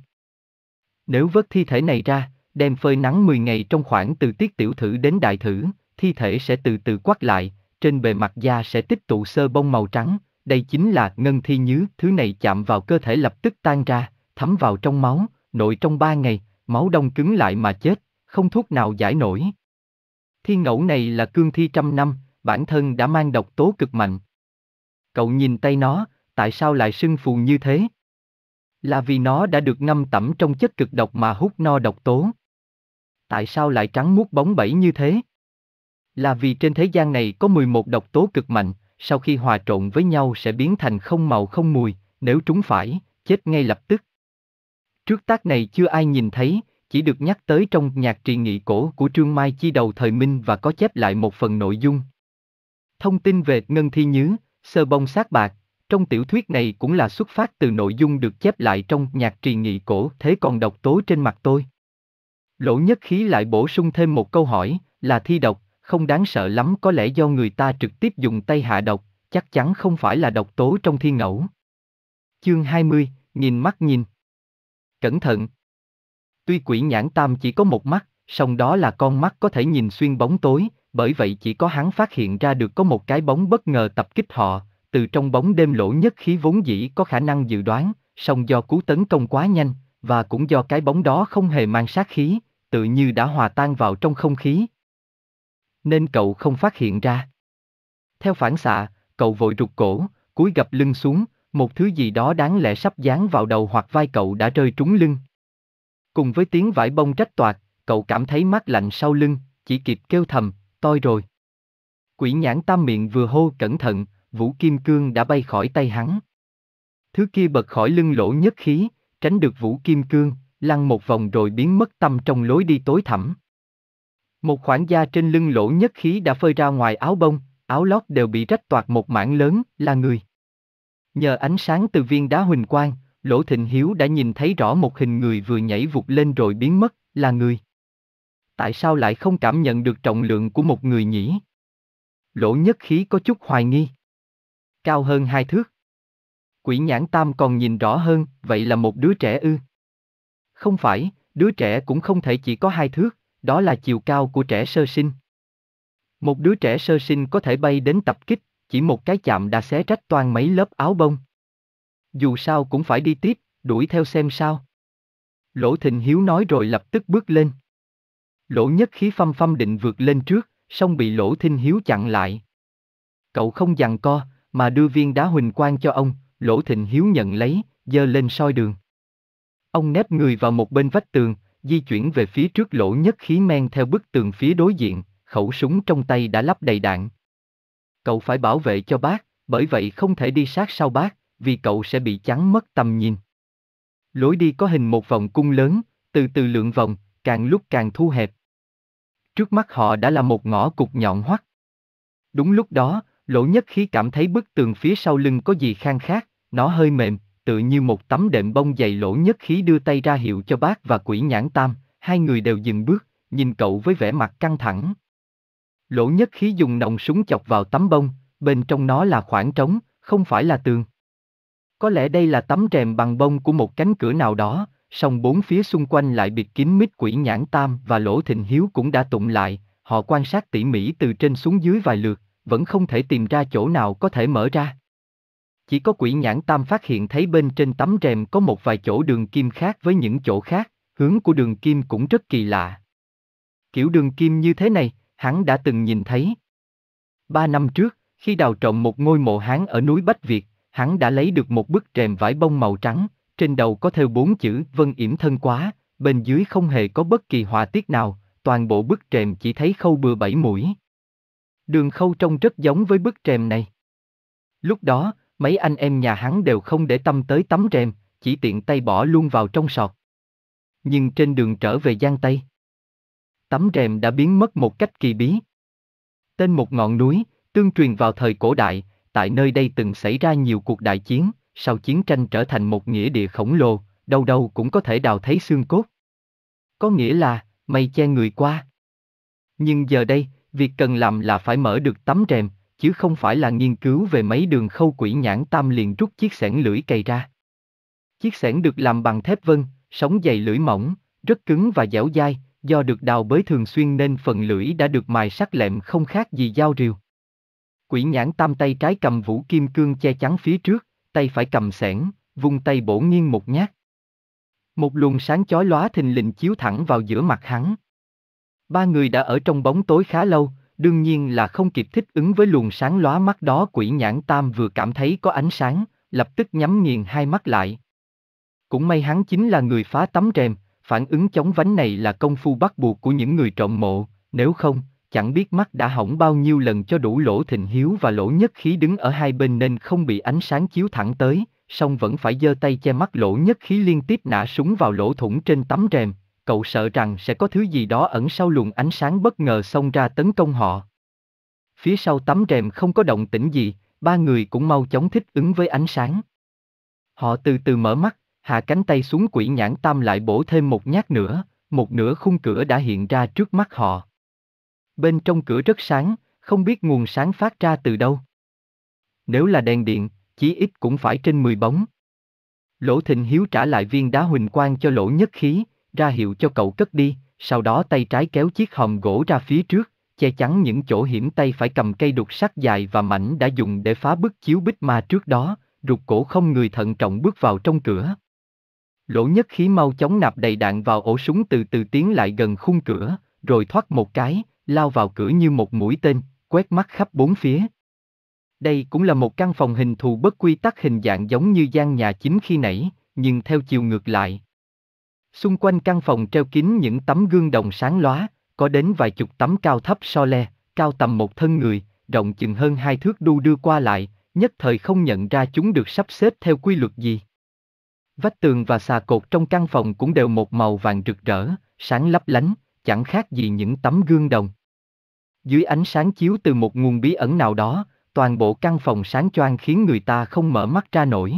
Nếu vớt thi thể này ra, đem phơi nắng 10 ngày trong khoảng từ tiết tiểu thử đến đại thử, thi thể sẽ từ từ quắc lại, trên bề mặt da sẽ tích tụ sơ bông màu trắng, đây chính là ngân thi nhứ, thứ này chạm vào cơ thể lập tức tan ra, thấm vào trong máu, nội trong ba ngày, máu đông cứng lại mà chết, không thuốc nào giải nổi. Thi ngẫu này là cương thi trăm năm, bản thân đã mang độc tố cực mạnh, Cậu nhìn tay nó, tại sao lại sưng phù như thế? Là vì nó đã được ngâm tẩm trong chất cực độc mà hút no độc tố. Tại sao lại trắng muốt bóng bẩy như thế? Là vì trên thế gian này có 11 độc tố cực mạnh, sau khi hòa trộn với nhau sẽ biến thành không màu không mùi, nếu trúng phải, chết ngay lập tức. Trước tác này chưa ai nhìn thấy, chỉ được nhắc tới trong nhạc trì nghị cổ của Trương Mai Chi đầu thời Minh và có chép lại một phần nội dung. Thông tin về Ngân Thi Nhứ, Sơ bông sát bạc, trong tiểu thuyết này cũng là xuất phát từ nội dung được chép lại trong nhạc trì nghị cổ thế còn độc tố trên mặt tôi. Lỗ nhất khí lại bổ sung thêm một câu hỏi, là thi độc, không đáng sợ lắm có lẽ do người ta trực tiếp dùng tay hạ độc, chắc chắn không phải là độc tố trong thiên ngẫu. Chương 20, nhìn mắt nhìn. Cẩn thận. Tuy quỷ nhãn tam chỉ có một mắt, song đó là con mắt có thể nhìn xuyên bóng tối, bởi vậy chỉ có hắn phát hiện ra được có một cái bóng bất ngờ tập kích họ, từ trong bóng đêm lỗ nhất khí vốn dĩ có khả năng dự đoán, song do cú tấn công quá nhanh, và cũng do cái bóng đó không hề mang sát khí, tự như đã hòa tan vào trong không khí. Nên cậu không phát hiện ra. Theo phản xạ, cậu vội rụt cổ, cúi gập lưng xuống, một thứ gì đó đáng lẽ sắp dán vào đầu hoặc vai cậu đã rơi trúng lưng. Cùng với tiếng vải bông trách toạc, cậu cảm thấy mát lạnh sau lưng, chỉ kịp kêu thầm, tôi rồi. Quỷ nhãn tam miệng vừa hô cẩn thận, vũ kim cương đã bay khỏi tay hắn. Thứ kia bật khỏi lưng lỗ nhất khí, tránh được vũ kim cương, lăn một vòng rồi biến mất tâm trong lối đi tối thẳm. Một khoảng da trên lưng lỗ nhất khí đã phơi ra ngoài áo bông, áo lót đều bị rách toạc một mảng lớn, là người. Nhờ ánh sáng từ viên đá huỳnh quang, Lỗ Thịnh Hiếu đã nhìn thấy rõ một hình người vừa nhảy vụt lên rồi biến mất, là người tại sao lại không cảm nhận được trọng lượng của một người nhỉ? Lỗ nhất khí có chút hoài nghi. Cao hơn hai thước. Quỷ nhãn tam còn nhìn rõ hơn, vậy là một đứa trẻ ư. Không phải, đứa trẻ cũng không thể chỉ có hai thước, đó là chiều cao của trẻ sơ sinh. Một đứa trẻ sơ sinh có thể bay đến tập kích, chỉ một cái chạm đã xé rách toàn mấy lớp áo bông. Dù sao cũng phải đi tiếp, đuổi theo xem sao. Lỗ Thịnh Hiếu nói rồi lập tức bước lên. Lỗ nhất khí phăm phăm định vượt lên trước, song bị lỗ thinh hiếu chặn lại. Cậu không dằn co, mà đưa viên đá huỳnh quang cho ông, lỗ thịnh hiếu nhận lấy, giơ lên soi đường. Ông nép người vào một bên vách tường, di chuyển về phía trước lỗ nhất khí men theo bức tường phía đối diện, khẩu súng trong tay đã lắp đầy đạn. Cậu phải bảo vệ cho bác, bởi vậy không thể đi sát sau bác, vì cậu sẽ bị chắn mất tầm nhìn. Lối đi có hình một vòng cung lớn, từ từ lượn vòng, càng lúc càng thu hẹp. Trước mắt họ đã là một ngõ cục nhọn hoắt. Đúng lúc đó, lỗ nhất khí cảm thấy bức tường phía sau lưng có gì khang khác, nó hơi mềm, tự như một tấm đệm bông dày lỗ nhất khí đưa tay ra hiệu cho bác và quỷ nhãn tam, hai người đều dừng bước, nhìn cậu với vẻ mặt căng thẳng. Lỗ nhất khí dùng nòng súng chọc vào tấm bông, bên trong nó là khoảng trống, không phải là tường. Có lẽ đây là tấm rèm bằng bông của một cánh cửa nào đó, song bốn phía xung quanh lại bịt kín mít quỷ nhãn tam và lỗ thịnh hiếu cũng đã tụng lại, họ quan sát tỉ mỉ từ trên xuống dưới vài lượt, vẫn không thể tìm ra chỗ nào có thể mở ra. Chỉ có quỷ nhãn tam phát hiện thấy bên trên tấm rèm có một vài chỗ đường kim khác với những chỗ khác, hướng của đường kim cũng rất kỳ lạ. Kiểu đường kim như thế này, hắn đã từng nhìn thấy. Ba năm trước, khi đào trộm một ngôi mộ Hán ở núi Bách Việt, hắn đã lấy được một bức rèm vải bông màu trắng, trên đầu có theo bốn chữ Vân Yểm Thân Quá, bên dưới không hề có bất kỳ họa tiết nào, toàn bộ bức trèm chỉ thấy khâu bừa bảy mũi. Đường khâu trông rất giống với bức trèm này. Lúc đó, mấy anh em nhà hắn đều không để tâm tới tấm rèm, chỉ tiện tay bỏ luôn vào trong sọt. Nhưng trên đường trở về Giang Tây, tấm rèm đã biến mất một cách kỳ bí. Tên một ngọn núi, tương truyền vào thời cổ đại, tại nơi đây từng xảy ra nhiều cuộc đại chiến, sau chiến tranh trở thành một nghĩa địa khổng lồ, đâu đâu cũng có thể đào thấy xương cốt. Có nghĩa là, mây che người qua. Nhưng giờ đây, việc cần làm là phải mở được tấm rèm, chứ không phải là nghiên cứu về mấy đường khâu quỷ nhãn tam liền rút chiếc xẻng lưỡi cày ra. Chiếc xẻng được làm bằng thép vân, sống dày lưỡi mỏng, rất cứng và dẻo dai, do được đào bới thường xuyên nên phần lưỡi đã được mài sắc lẹm không khác gì dao rìu. Quỷ nhãn tam tay trái cầm vũ kim cương che chắn phía trước, tay phải cầm sẻn, vung tay bổ nghiêng một nhát. Một luồng sáng chói lóa thình lình chiếu thẳng vào giữa mặt hắn. Ba người đã ở trong bóng tối khá lâu, đương nhiên là không kịp thích ứng với luồng sáng lóa mắt đó quỷ nhãn tam vừa cảm thấy có ánh sáng, lập tức nhắm nghiền hai mắt lại. Cũng may hắn chính là người phá tấm rèm, phản ứng chống vánh này là công phu bắt buộc của những người trộm mộ, nếu không, chẳng biết mắt đã hỏng bao nhiêu lần cho đủ lỗ thình hiếu và lỗ nhất khí đứng ở hai bên nên không bị ánh sáng chiếu thẳng tới, song vẫn phải giơ tay che mắt lỗ nhất khí liên tiếp nã súng vào lỗ thủng trên tấm rèm, cậu sợ rằng sẽ có thứ gì đó ẩn sau luồng ánh sáng bất ngờ xông ra tấn công họ. Phía sau tấm rèm không có động tĩnh gì, ba người cũng mau chóng thích ứng với ánh sáng. Họ từ từ mở mắt, hạ cánh tay xuống quỷ nhãn tam lại bổ thêm một nhát nữa, một nửa khung cửa đã hiện ra trước mắt họ bên trong cửa rất sáng, không biết nguồn sáng phát ra từ đâu. Nếu là đèn điện, chí ít cũng phải trên 10 bóng. Lỗ Thịnh Hiếu trả lại viên đá huỳnh quang cho lỗ nhất khí, ra hiệu cho cậu cất đi, sau đó tay trái kéo chiếc hòm gỗ ra phía trước, che chắn những chỗ hiểm tay phải cầm cây đục sắt dài và mảnh đã dùng để phá bức chiếu bích ma trước đó, rụt cổ không người thận trọng bước vào trong cửa. Lỗ nhất khí mau chóng nạp đầy đạn vào ổ súng từ từ tiến lại gần khung cửa, rồi thoát một cái, lao vào cửa như một mũi tên, quét mắt khắp bốn phía. Đây cũng là một căn phòng hình thù bất quy tắc hình dạng giống như gian nhà chính khi nãy, nhưng theo chiều ngược lại. Xung quanh căn phòng treo kín những tấm gương đồng sáng lóa, có đến vài chục tấm cao thấp so le, cao tầm một thân người, rộng chừng hơn hai thước đu đưa qua lại, nhất thời không nhận ra chúng được sắp xếp theo quy luật gì. Vách tường và xà cột trong căn phòng cũng đều một màu vàng rực rỡ, sáng lấp lánh, chẳng khác gì những tấm gương đồng. Dưới ánh sáng chiếu từ một nguồn bí ẩn nào đó, toàn bộ căn phòng sáng choang khiến người ta không mở mắt ra nổi.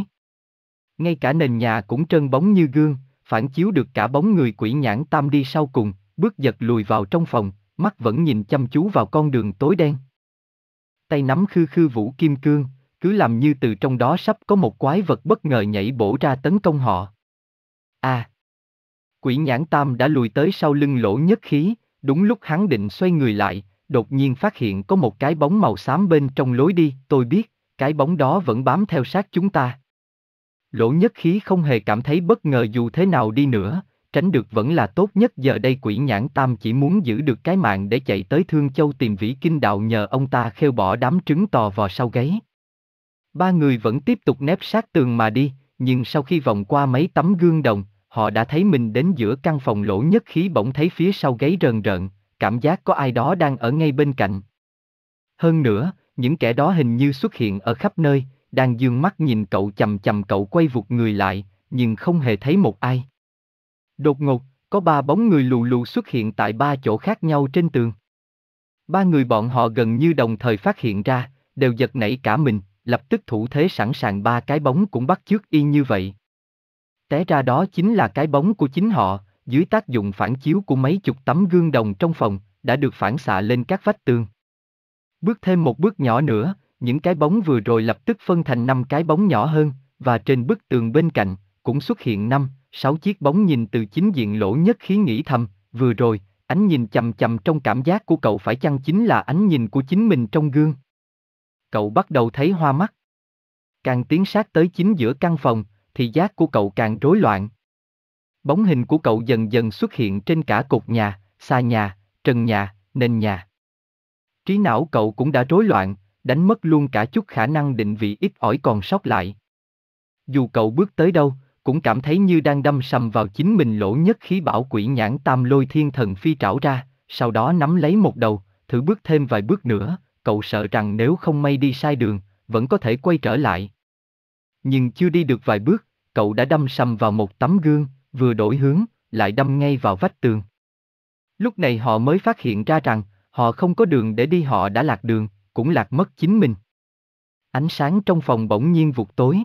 Ngay cả nền nhà cũng trơn bóng như gương, phản chiếu được cả bóng người quỷ nhãn tam đi sau cùng, bước giật lùi vào trong phòng, mắt vẫn nhìn chăm chú vào con đường tối đen. Tay nắm khư khư vũ kim cương, cứ làm như từ trong đó sắp có một quái vật bất ngờ nhảy bổ ra tấn công họ. À! Quỷ nhãn tam đã lùi tới sau lưng lỗ nhất khí, đúng lúc hắn định xoay người lại, đột nhiên phát hiện có một cái bóng màu xám bên trong lối đi, tôi biết, cái bóng đó vẫn bám theo sát chúng ta. Lỗ nhất khí không hề cảm thấy bất ngờ dù thế nào đi nữa, tránh được vẫn là tốt nhất giờ đây quỷ nhãn tam chỉ muốn giữ được cái mạng để chạy tới Thương Châu tìm vĩ kinh đạo nhờ ông ta khêu bỏ đám trứng tò vò sau gáy. Ba người vẫn tiếp tục nép sát tường mà đi, nhưng sau khi vòng qua mấy tấm gương đồng, họ đã thấy mình đến giữa căn phòng lỗ nhất khí bỗng thấy phía sau gáy rờn rợn, cảm giác có ai đó đang ở ngay bên cạnh. Hơn nữa, những kẻ đó hình như xuất hiện ở khắp nơi, đang dương mắt nhìn cậu chầm chầm cậu quay vụt người lại, nhưng không hề thấy một ai. Đột ngột, có ba bóng người lù lù xuất hiện tại ba chỗ khác nhau trên tường. Ba người bọn họ gần như đồng thời phát hiện ra, đều giật nảy cả mình, lập tức thủ thế sẵn sàng ba cái bóng cũng bắt chước y như vậy. Té ra đó chính là cái bóng của chính họ, dưới tác dụng phản chiếu của mấy chục tấm gương đồng trong phòng, đã được phản xạ lên các vách tường. Bước thêm một bước nhỏ nữa, những cái bóng vừa rồi lập tức phân thành năm cái bóng nhỏ hơn, và trên bức tường bên cạnh, cũng xuất hiện năm, sáu chiếc bóng nhìn từ chính diện lỗ nhất khí nghĩ thầm, vừa rồi, ánh nhìn chầm chầm trong cảm giác của cậu phải chăng chính là ánh nhìn của chính mình trong gương. Cậu bắt đầu thấy hoa mắt. Càng tiến sát tới chính giữa căn phòng, thì giác của cậu càng rối loạn, Bóng hình của cậu dần dần xuất hiện trên cả cột nhà, xa nhà, trần nhà, nền nhà. Trí não cậu cũng đã rối loạn, đánh mất luôn cả chút khả năng định vị ít ỏi còn sót lại. Dù cậu bước tới đâu, cũng cảm thấy như đang đâm sầm vào chính mình lỗ nhất khí bảo quỷ nhãn tam lôi thiên thần phi trảo ra, sau đó nắm lấy một đầu, thử bước thêm vài bước nữa, cậu sợ rằng nếu không may đi sai đường, vẫn có thể quay trở lại. Nhưng chưa đi được vài bước, cậu đã đâm sầm vào một tấm gương, vừa đổi hướng, lại đâm ngay vào vách tường. Lúc này họ mới phát hiện ra rằng, họ không có đường để đi họ đã lạc đường, cũng lạc mất chính mình. Ánh sáng trong phòng bỗng nhiên vụt tối.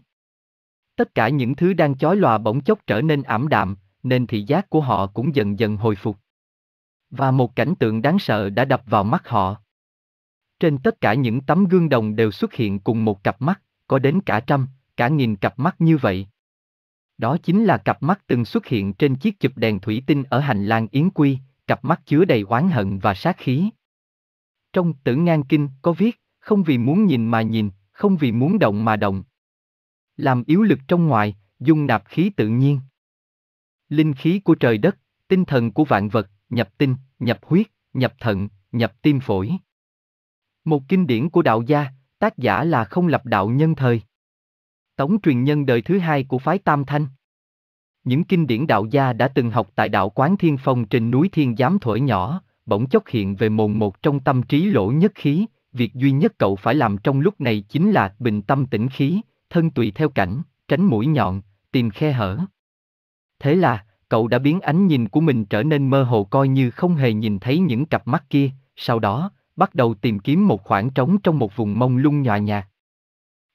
Tất cả những thứ đang chói lòa bỗng chốc trở nên ảm đạm, nên thị giác của họ cũng dần dần hồi phục. Và một cảnh tượng đáng sợ đã đập vào mắt họ. Trên tất cả những tấm gương đồng đều xuất hiện cùng một cặp mắt, có đến cả trăm, cả nghìn cặp mắt như vậy. Đó chính là cặp mắt từng xuất hiện trên chiếc chụp đèn thủy tinh ở hành lang Yến Quy, cặp mắt chứa đầy oán hận và sát khí. Trong tử ngang kinh có viết, không vì muốn nhìn mà nhìn, không vì muốn động mà động. Làm yếu lực trong ngoài, dung nạp khí tự nhiên. Linh khí của trời đất, tinh thần của vạn vật, nhập tinh, nhập huyết, nhập thận, nhập tim phổi. Một kinh điển của đạo gia, tác giả là không lập đạo nhân thời. Tống truyền nhân đời thứ hai của phái Tam Thanh. Những kinh điển đạo gia đã từng học tại đạo quán Thiên Phong trên núi Thiên Giám thổi nhỏ, bỗng chốc hiện về mồn một trong tâm trí lỗ nhất khí, việc duy nhất cậu phải làm trong lúc này chính là bình tâm tĩnh khí, thân tùy theo cảnh, tránh mũi nhọn, tìm khe hở. Thế là, cậu đã biến ánh nhìn của mình trở nên mơ hồ coi như không hề nhìn thấy những cặp mắt kia, sau đó, bắt đầu tìm kiếm một khoảng trống trong một vùng mông lung nhòa nhạt.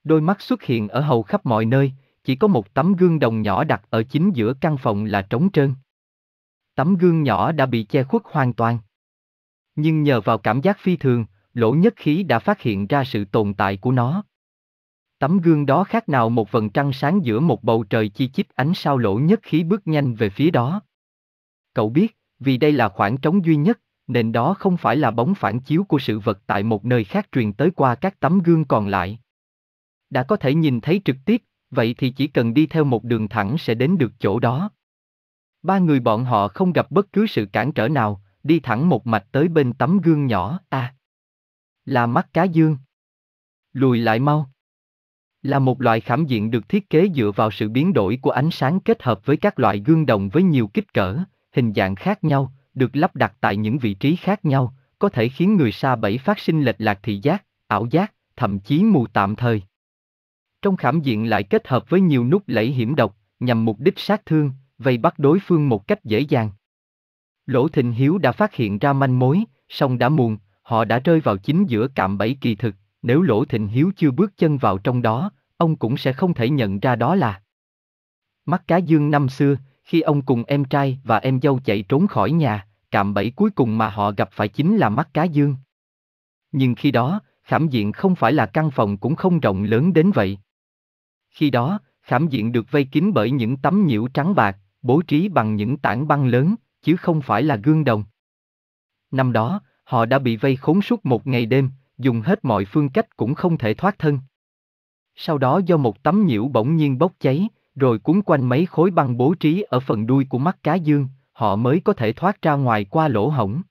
Đôi mắt xuất hiện ở hầu khắp mọi nơi, chỉ có một tấm gương đồng nhỏ đặt ở chính giữa căn phòng là trống trơn. Tấm gương nhỏ đã bị che khuất hoàn toàn. Nhưng nhờ vào cảm giác phi thường, lỗ nhất khí đã phát hiện ra sự tồn tại của nó. Tấm gương đó khác nào một vần trăng sáng giữa một bầu trời chi chít ánh sao lỗ nhất khí bước nhanh về phía đó. Cậu biết, vì đây là khoảng trống duy nhất, nên đó không phải là bóng phản chiếu của sự vật tại một nơi khác truyền tới qua các tấm gương còn lại đã có thể nhìn thấy trực tiếp, vậy thì chỉ cần đi theo một đường thẳng sẽ đến được chỗ đó. Ba người bọn họ không gặp bất cứ sự cản trở nào, đi thẳng một mạch tới bên tấm gương nhỏ, a. À, là mắt cá dương. Lùi lại mau. Là một loại khảm diện được thiết kế dựa vào sự biến đổi của ánh sáng kết hợp với các loại gương đồng với nhiều kích cỡ, hình dạng khác nhau, được lắp đặt tại những vị trí khác nhau, có thể khiến người xa bẫy phát sinh lệch lạc thị giác, ảo giác, thậm chí mù tạm thời. Trong khảm diện lại kết hợp với nhiều nút lẫy hiểm độc, nhằm mục đích sát thương, vây bắt đối phương một cách dễ dàng. Lỗ Thịnh Hiếu đã phát hiện ra manh mối, song đã muộn, họ đã rơi vào chính giữa cạm bẫy kỳ thực, nếu Lỗ Thịnh Hiếu chưa bước chân vào trong đó, ông cũng sẽ không thể nhận ra đó là. Mắt cá dương năm xưa, khi ông cùng em trai và em dâu chạy trốn khỏi nhà, cạm bẫy cuối cùng mà họ gặp phải chính là mắt cá dương. Nhưng khi đó, khảm diện không phải là căn phòng cũng không rộng lớn đến vậy, khi đó, khảm diện được vây kín bởi những tấm nhiễu trắng bạc, bố trí bằng những tảng băng lớn, chứ không phải là gương đồng. Năm đó, họ đã bị vây khốn suốt một ngày đêm, dùng hết mọi phương cách cũng không thể thoát thân. Sau đó do một tấm nhiễu bỗng nhiên bốc cháy, rồi cuốn quanh mấy khối băng bố trí ở phần đuôi của mắt cá dương, họ mới có thể thoát ra ngoài qua lỗ hổng.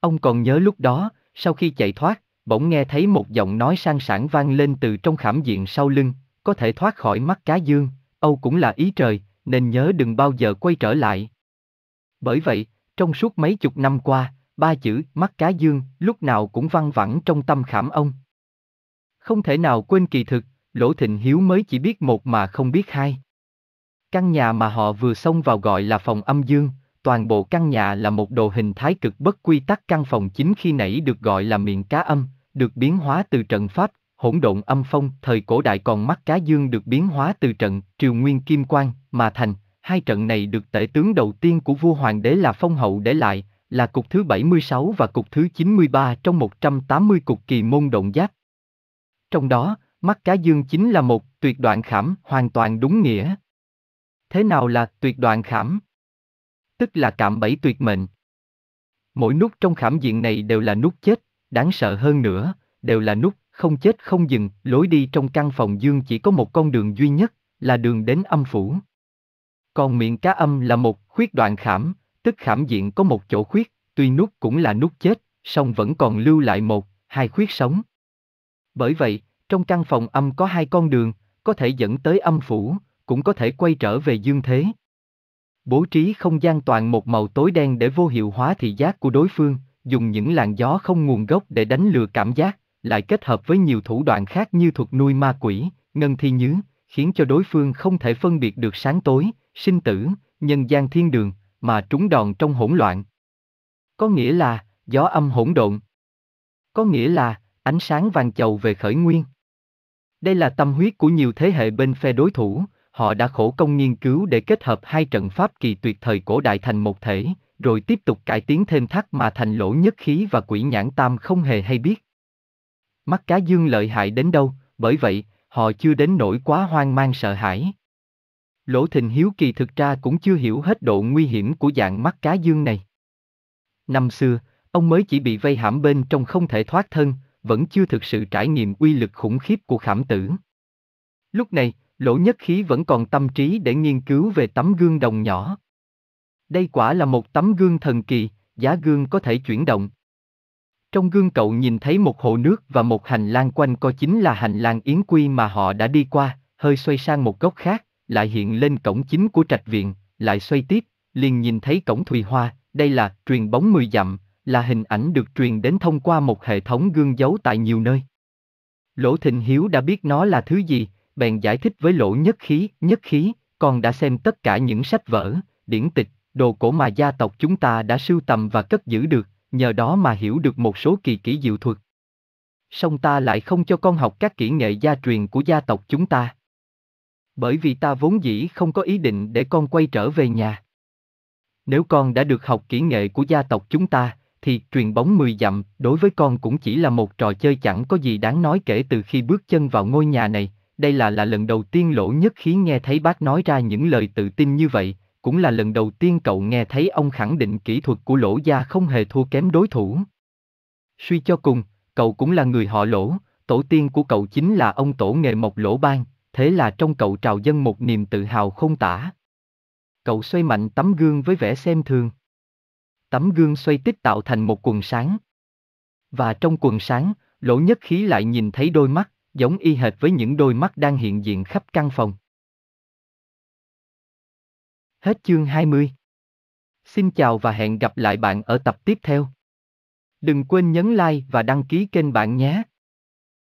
Ông còn nhớ lúc đó, sau khi chạy thoát, bỗng nghe thấy một giọng nói sang sảng vang lên từ trong khảm diện sau lưng, có thể thoát khỏi mắt cá dương, Âu cũng là ý trời, nên nhớ đừng bao giờ quay trở lại. Bởi vậy, trong suốt mấy chục năm qua, ba chữ mắt cá dương lúc nào cũng văng vẳng trong tâm khảm ông. Không thể nào quên kỳ thực, Lỗ Thịnh Hiếu mới chỉ biết một mà không biết hai. Căn nhà mà họ vừa xông vào gọi là phòng âm dương, toàn bộ căn nhà là một đồ hình thái cực bất quy tắc căn phòng chính khi nãy được gọi là miệng cá âm, được biến hóa từ trận pháp hỗn độn âm phong, thời cổ đại còn mắt cá dương được biến hóa từ trận Triều Nguyên Kim Quang mà thành, hai trận này được tể tướng đầu tiên của vua hoàng đế là Phong Hậu để lại, là cục thứ 76 và cục thứ 93 trong 180 cục kỳ môn động giáp. Trong đó, mắt cá dương chính là một tuyệt đoạn khảm hoàn toàn đúng nghĩa. Thế nào là tuyệt đoạn khảm? Tức là cạm bẫy tuyệt mệnh. Mỗi nút trong khảm diện này đều là nút chết, đáng sợ hơn nữa, đều là nút không chết không dừng, lối đi trong căn phòng dương chỉ có một con đường duy nhất, là đường đến âm phủ. Còn miệng cá âm là một khuyết đoạn khảm, tức khảm diện có một chỗ khuyết, tuy nút cũng là nút chết, song vẫn còn lưu lại một, hai khuyết sống. Bởi vậy, trong căn phòng âm có hai con đường, có thể dẫn tới âm phủ, cũng có thể quay trở về dương thế. Bố trí không gian toàn một màu tối đen để vô hiệu hóa thị giác của đối phương, dùng những làn gió không nguồn gốc để đánh lừa cảm giác lại kết hợp với nhiều thủ đoạn khác như thuật nuôi ma quỷ, ngân thi nhứ, khiến cho đối phương không thể phân biệt được sáng tối, sinh tử, nhân gian thiên đường, mà trúng đòn trong hỗn loạn. Có nghĩa là, gió âm hỗn độn. Có nghĩa là, ánh sáng vàng chầu về khởi nguyên. Đây là tâm huyết của nhiều thế hệ bên phe đối thủ, họ đã khổ công nghiên cứu để kết hợp hai trận pháp kỳ tuyệt thời cổ đại thành một thể, rồi tiếp tục cải tiến thêm thắt mà thành lỗ nhất khí và quỷ nhãn tam không hề hay biết. Mắt cá dương lợi hại đến đâu, bởi vậy, họ chưa đến nỗi quá hoang mang sợ hãi. Lỗ Thình Hiếu kỳ thực ra cũng chưa hiểu hết độ nguy hiểm của dạng mắt cá dương này. Năm xưa, ông mới chỉ bị vây hãm bên trong không thể thoát thân, vẫn chưa thực sự trải nghiệm uy lực khủng khiếp của khảm tử. Lúc này, Lỗ Nhất Khí vẫn còn tâm trí để nghiên cứu về tấm gương đồng nhỏ. Đây quả là một tấm gương thần kỳ, giá gương có thể chuyển động, trong gương cậu nhìn thấy một hồ nước và một hành lang quanh co chính là hành lang Yến Quy mà họ đã đi qua, hơi xoay sang một góc khác, lại hiện lên cổng chính của trạch viện, lại xoay tiếp, liền nhìn thấy cổng Thùy Hoa, đây là truyền bóng 10 dặm, là hình ảnh được truyền đến thông qua một hệ thống gương giấu tại nhiều nơi. Lỗ Thịnh Hiếu đã biết nó là thứ gì, bèn giải thích với lỗ nhất khí, nhất khí, còn đã xem tất cả những sách vở, điển tịch, đồ cổ mà gia tộc chúng ta đã sưu tầm và cất giữ được, nhờ đó mà hiểu được một số kỳ kỹ diệu thuật. Song ta lại không cho con học các kỹ nghệ gia truyền của gia tộc chúng ta. Bởi vì ta vốn dĩ không có ý định để con quay trở về nhà. Nếu con đã được học kỹ nghệ của gia tộc chúng ta, thì truyền bóng mười dặm đối với con cũng chỉ là một trò chơi chẳng có gì đáng nói kể từ khi bước chân vào ngôi nhà này. Đây là là lần đầu tiên lỗ nhất khí nghe thấy bác nói ra những lời tự tin như vậy, cũng là lần đầu tiên cậu nghe thấy ông khẳng định kỹ thuật của lỗ gia không hề thua kém đối thủ. Suy cho cùng, cậu cũng là người họ lỗ, tổ tiên của cậu chính là ông tổ nghề mộc lỗ ban, thế là trong cậu trào dân một niềm tự hào không tả. Cậu xoay mạnh tấm gương với vẻ xem thường. Tấm gương xoay tích tạo thành một quần sáng. Và trong quần sáng, lỗ nhất khí lại nhìn thấy đôi mắt, giống y hệt với những đôi mắt đang hiện diện khắp căn phòng. Hết chương 20. Xin chào và hẹn gặp lại bạn ở tập tiếp theo. Đừng quên nhấn like và đăng ký kênh bạn nhé.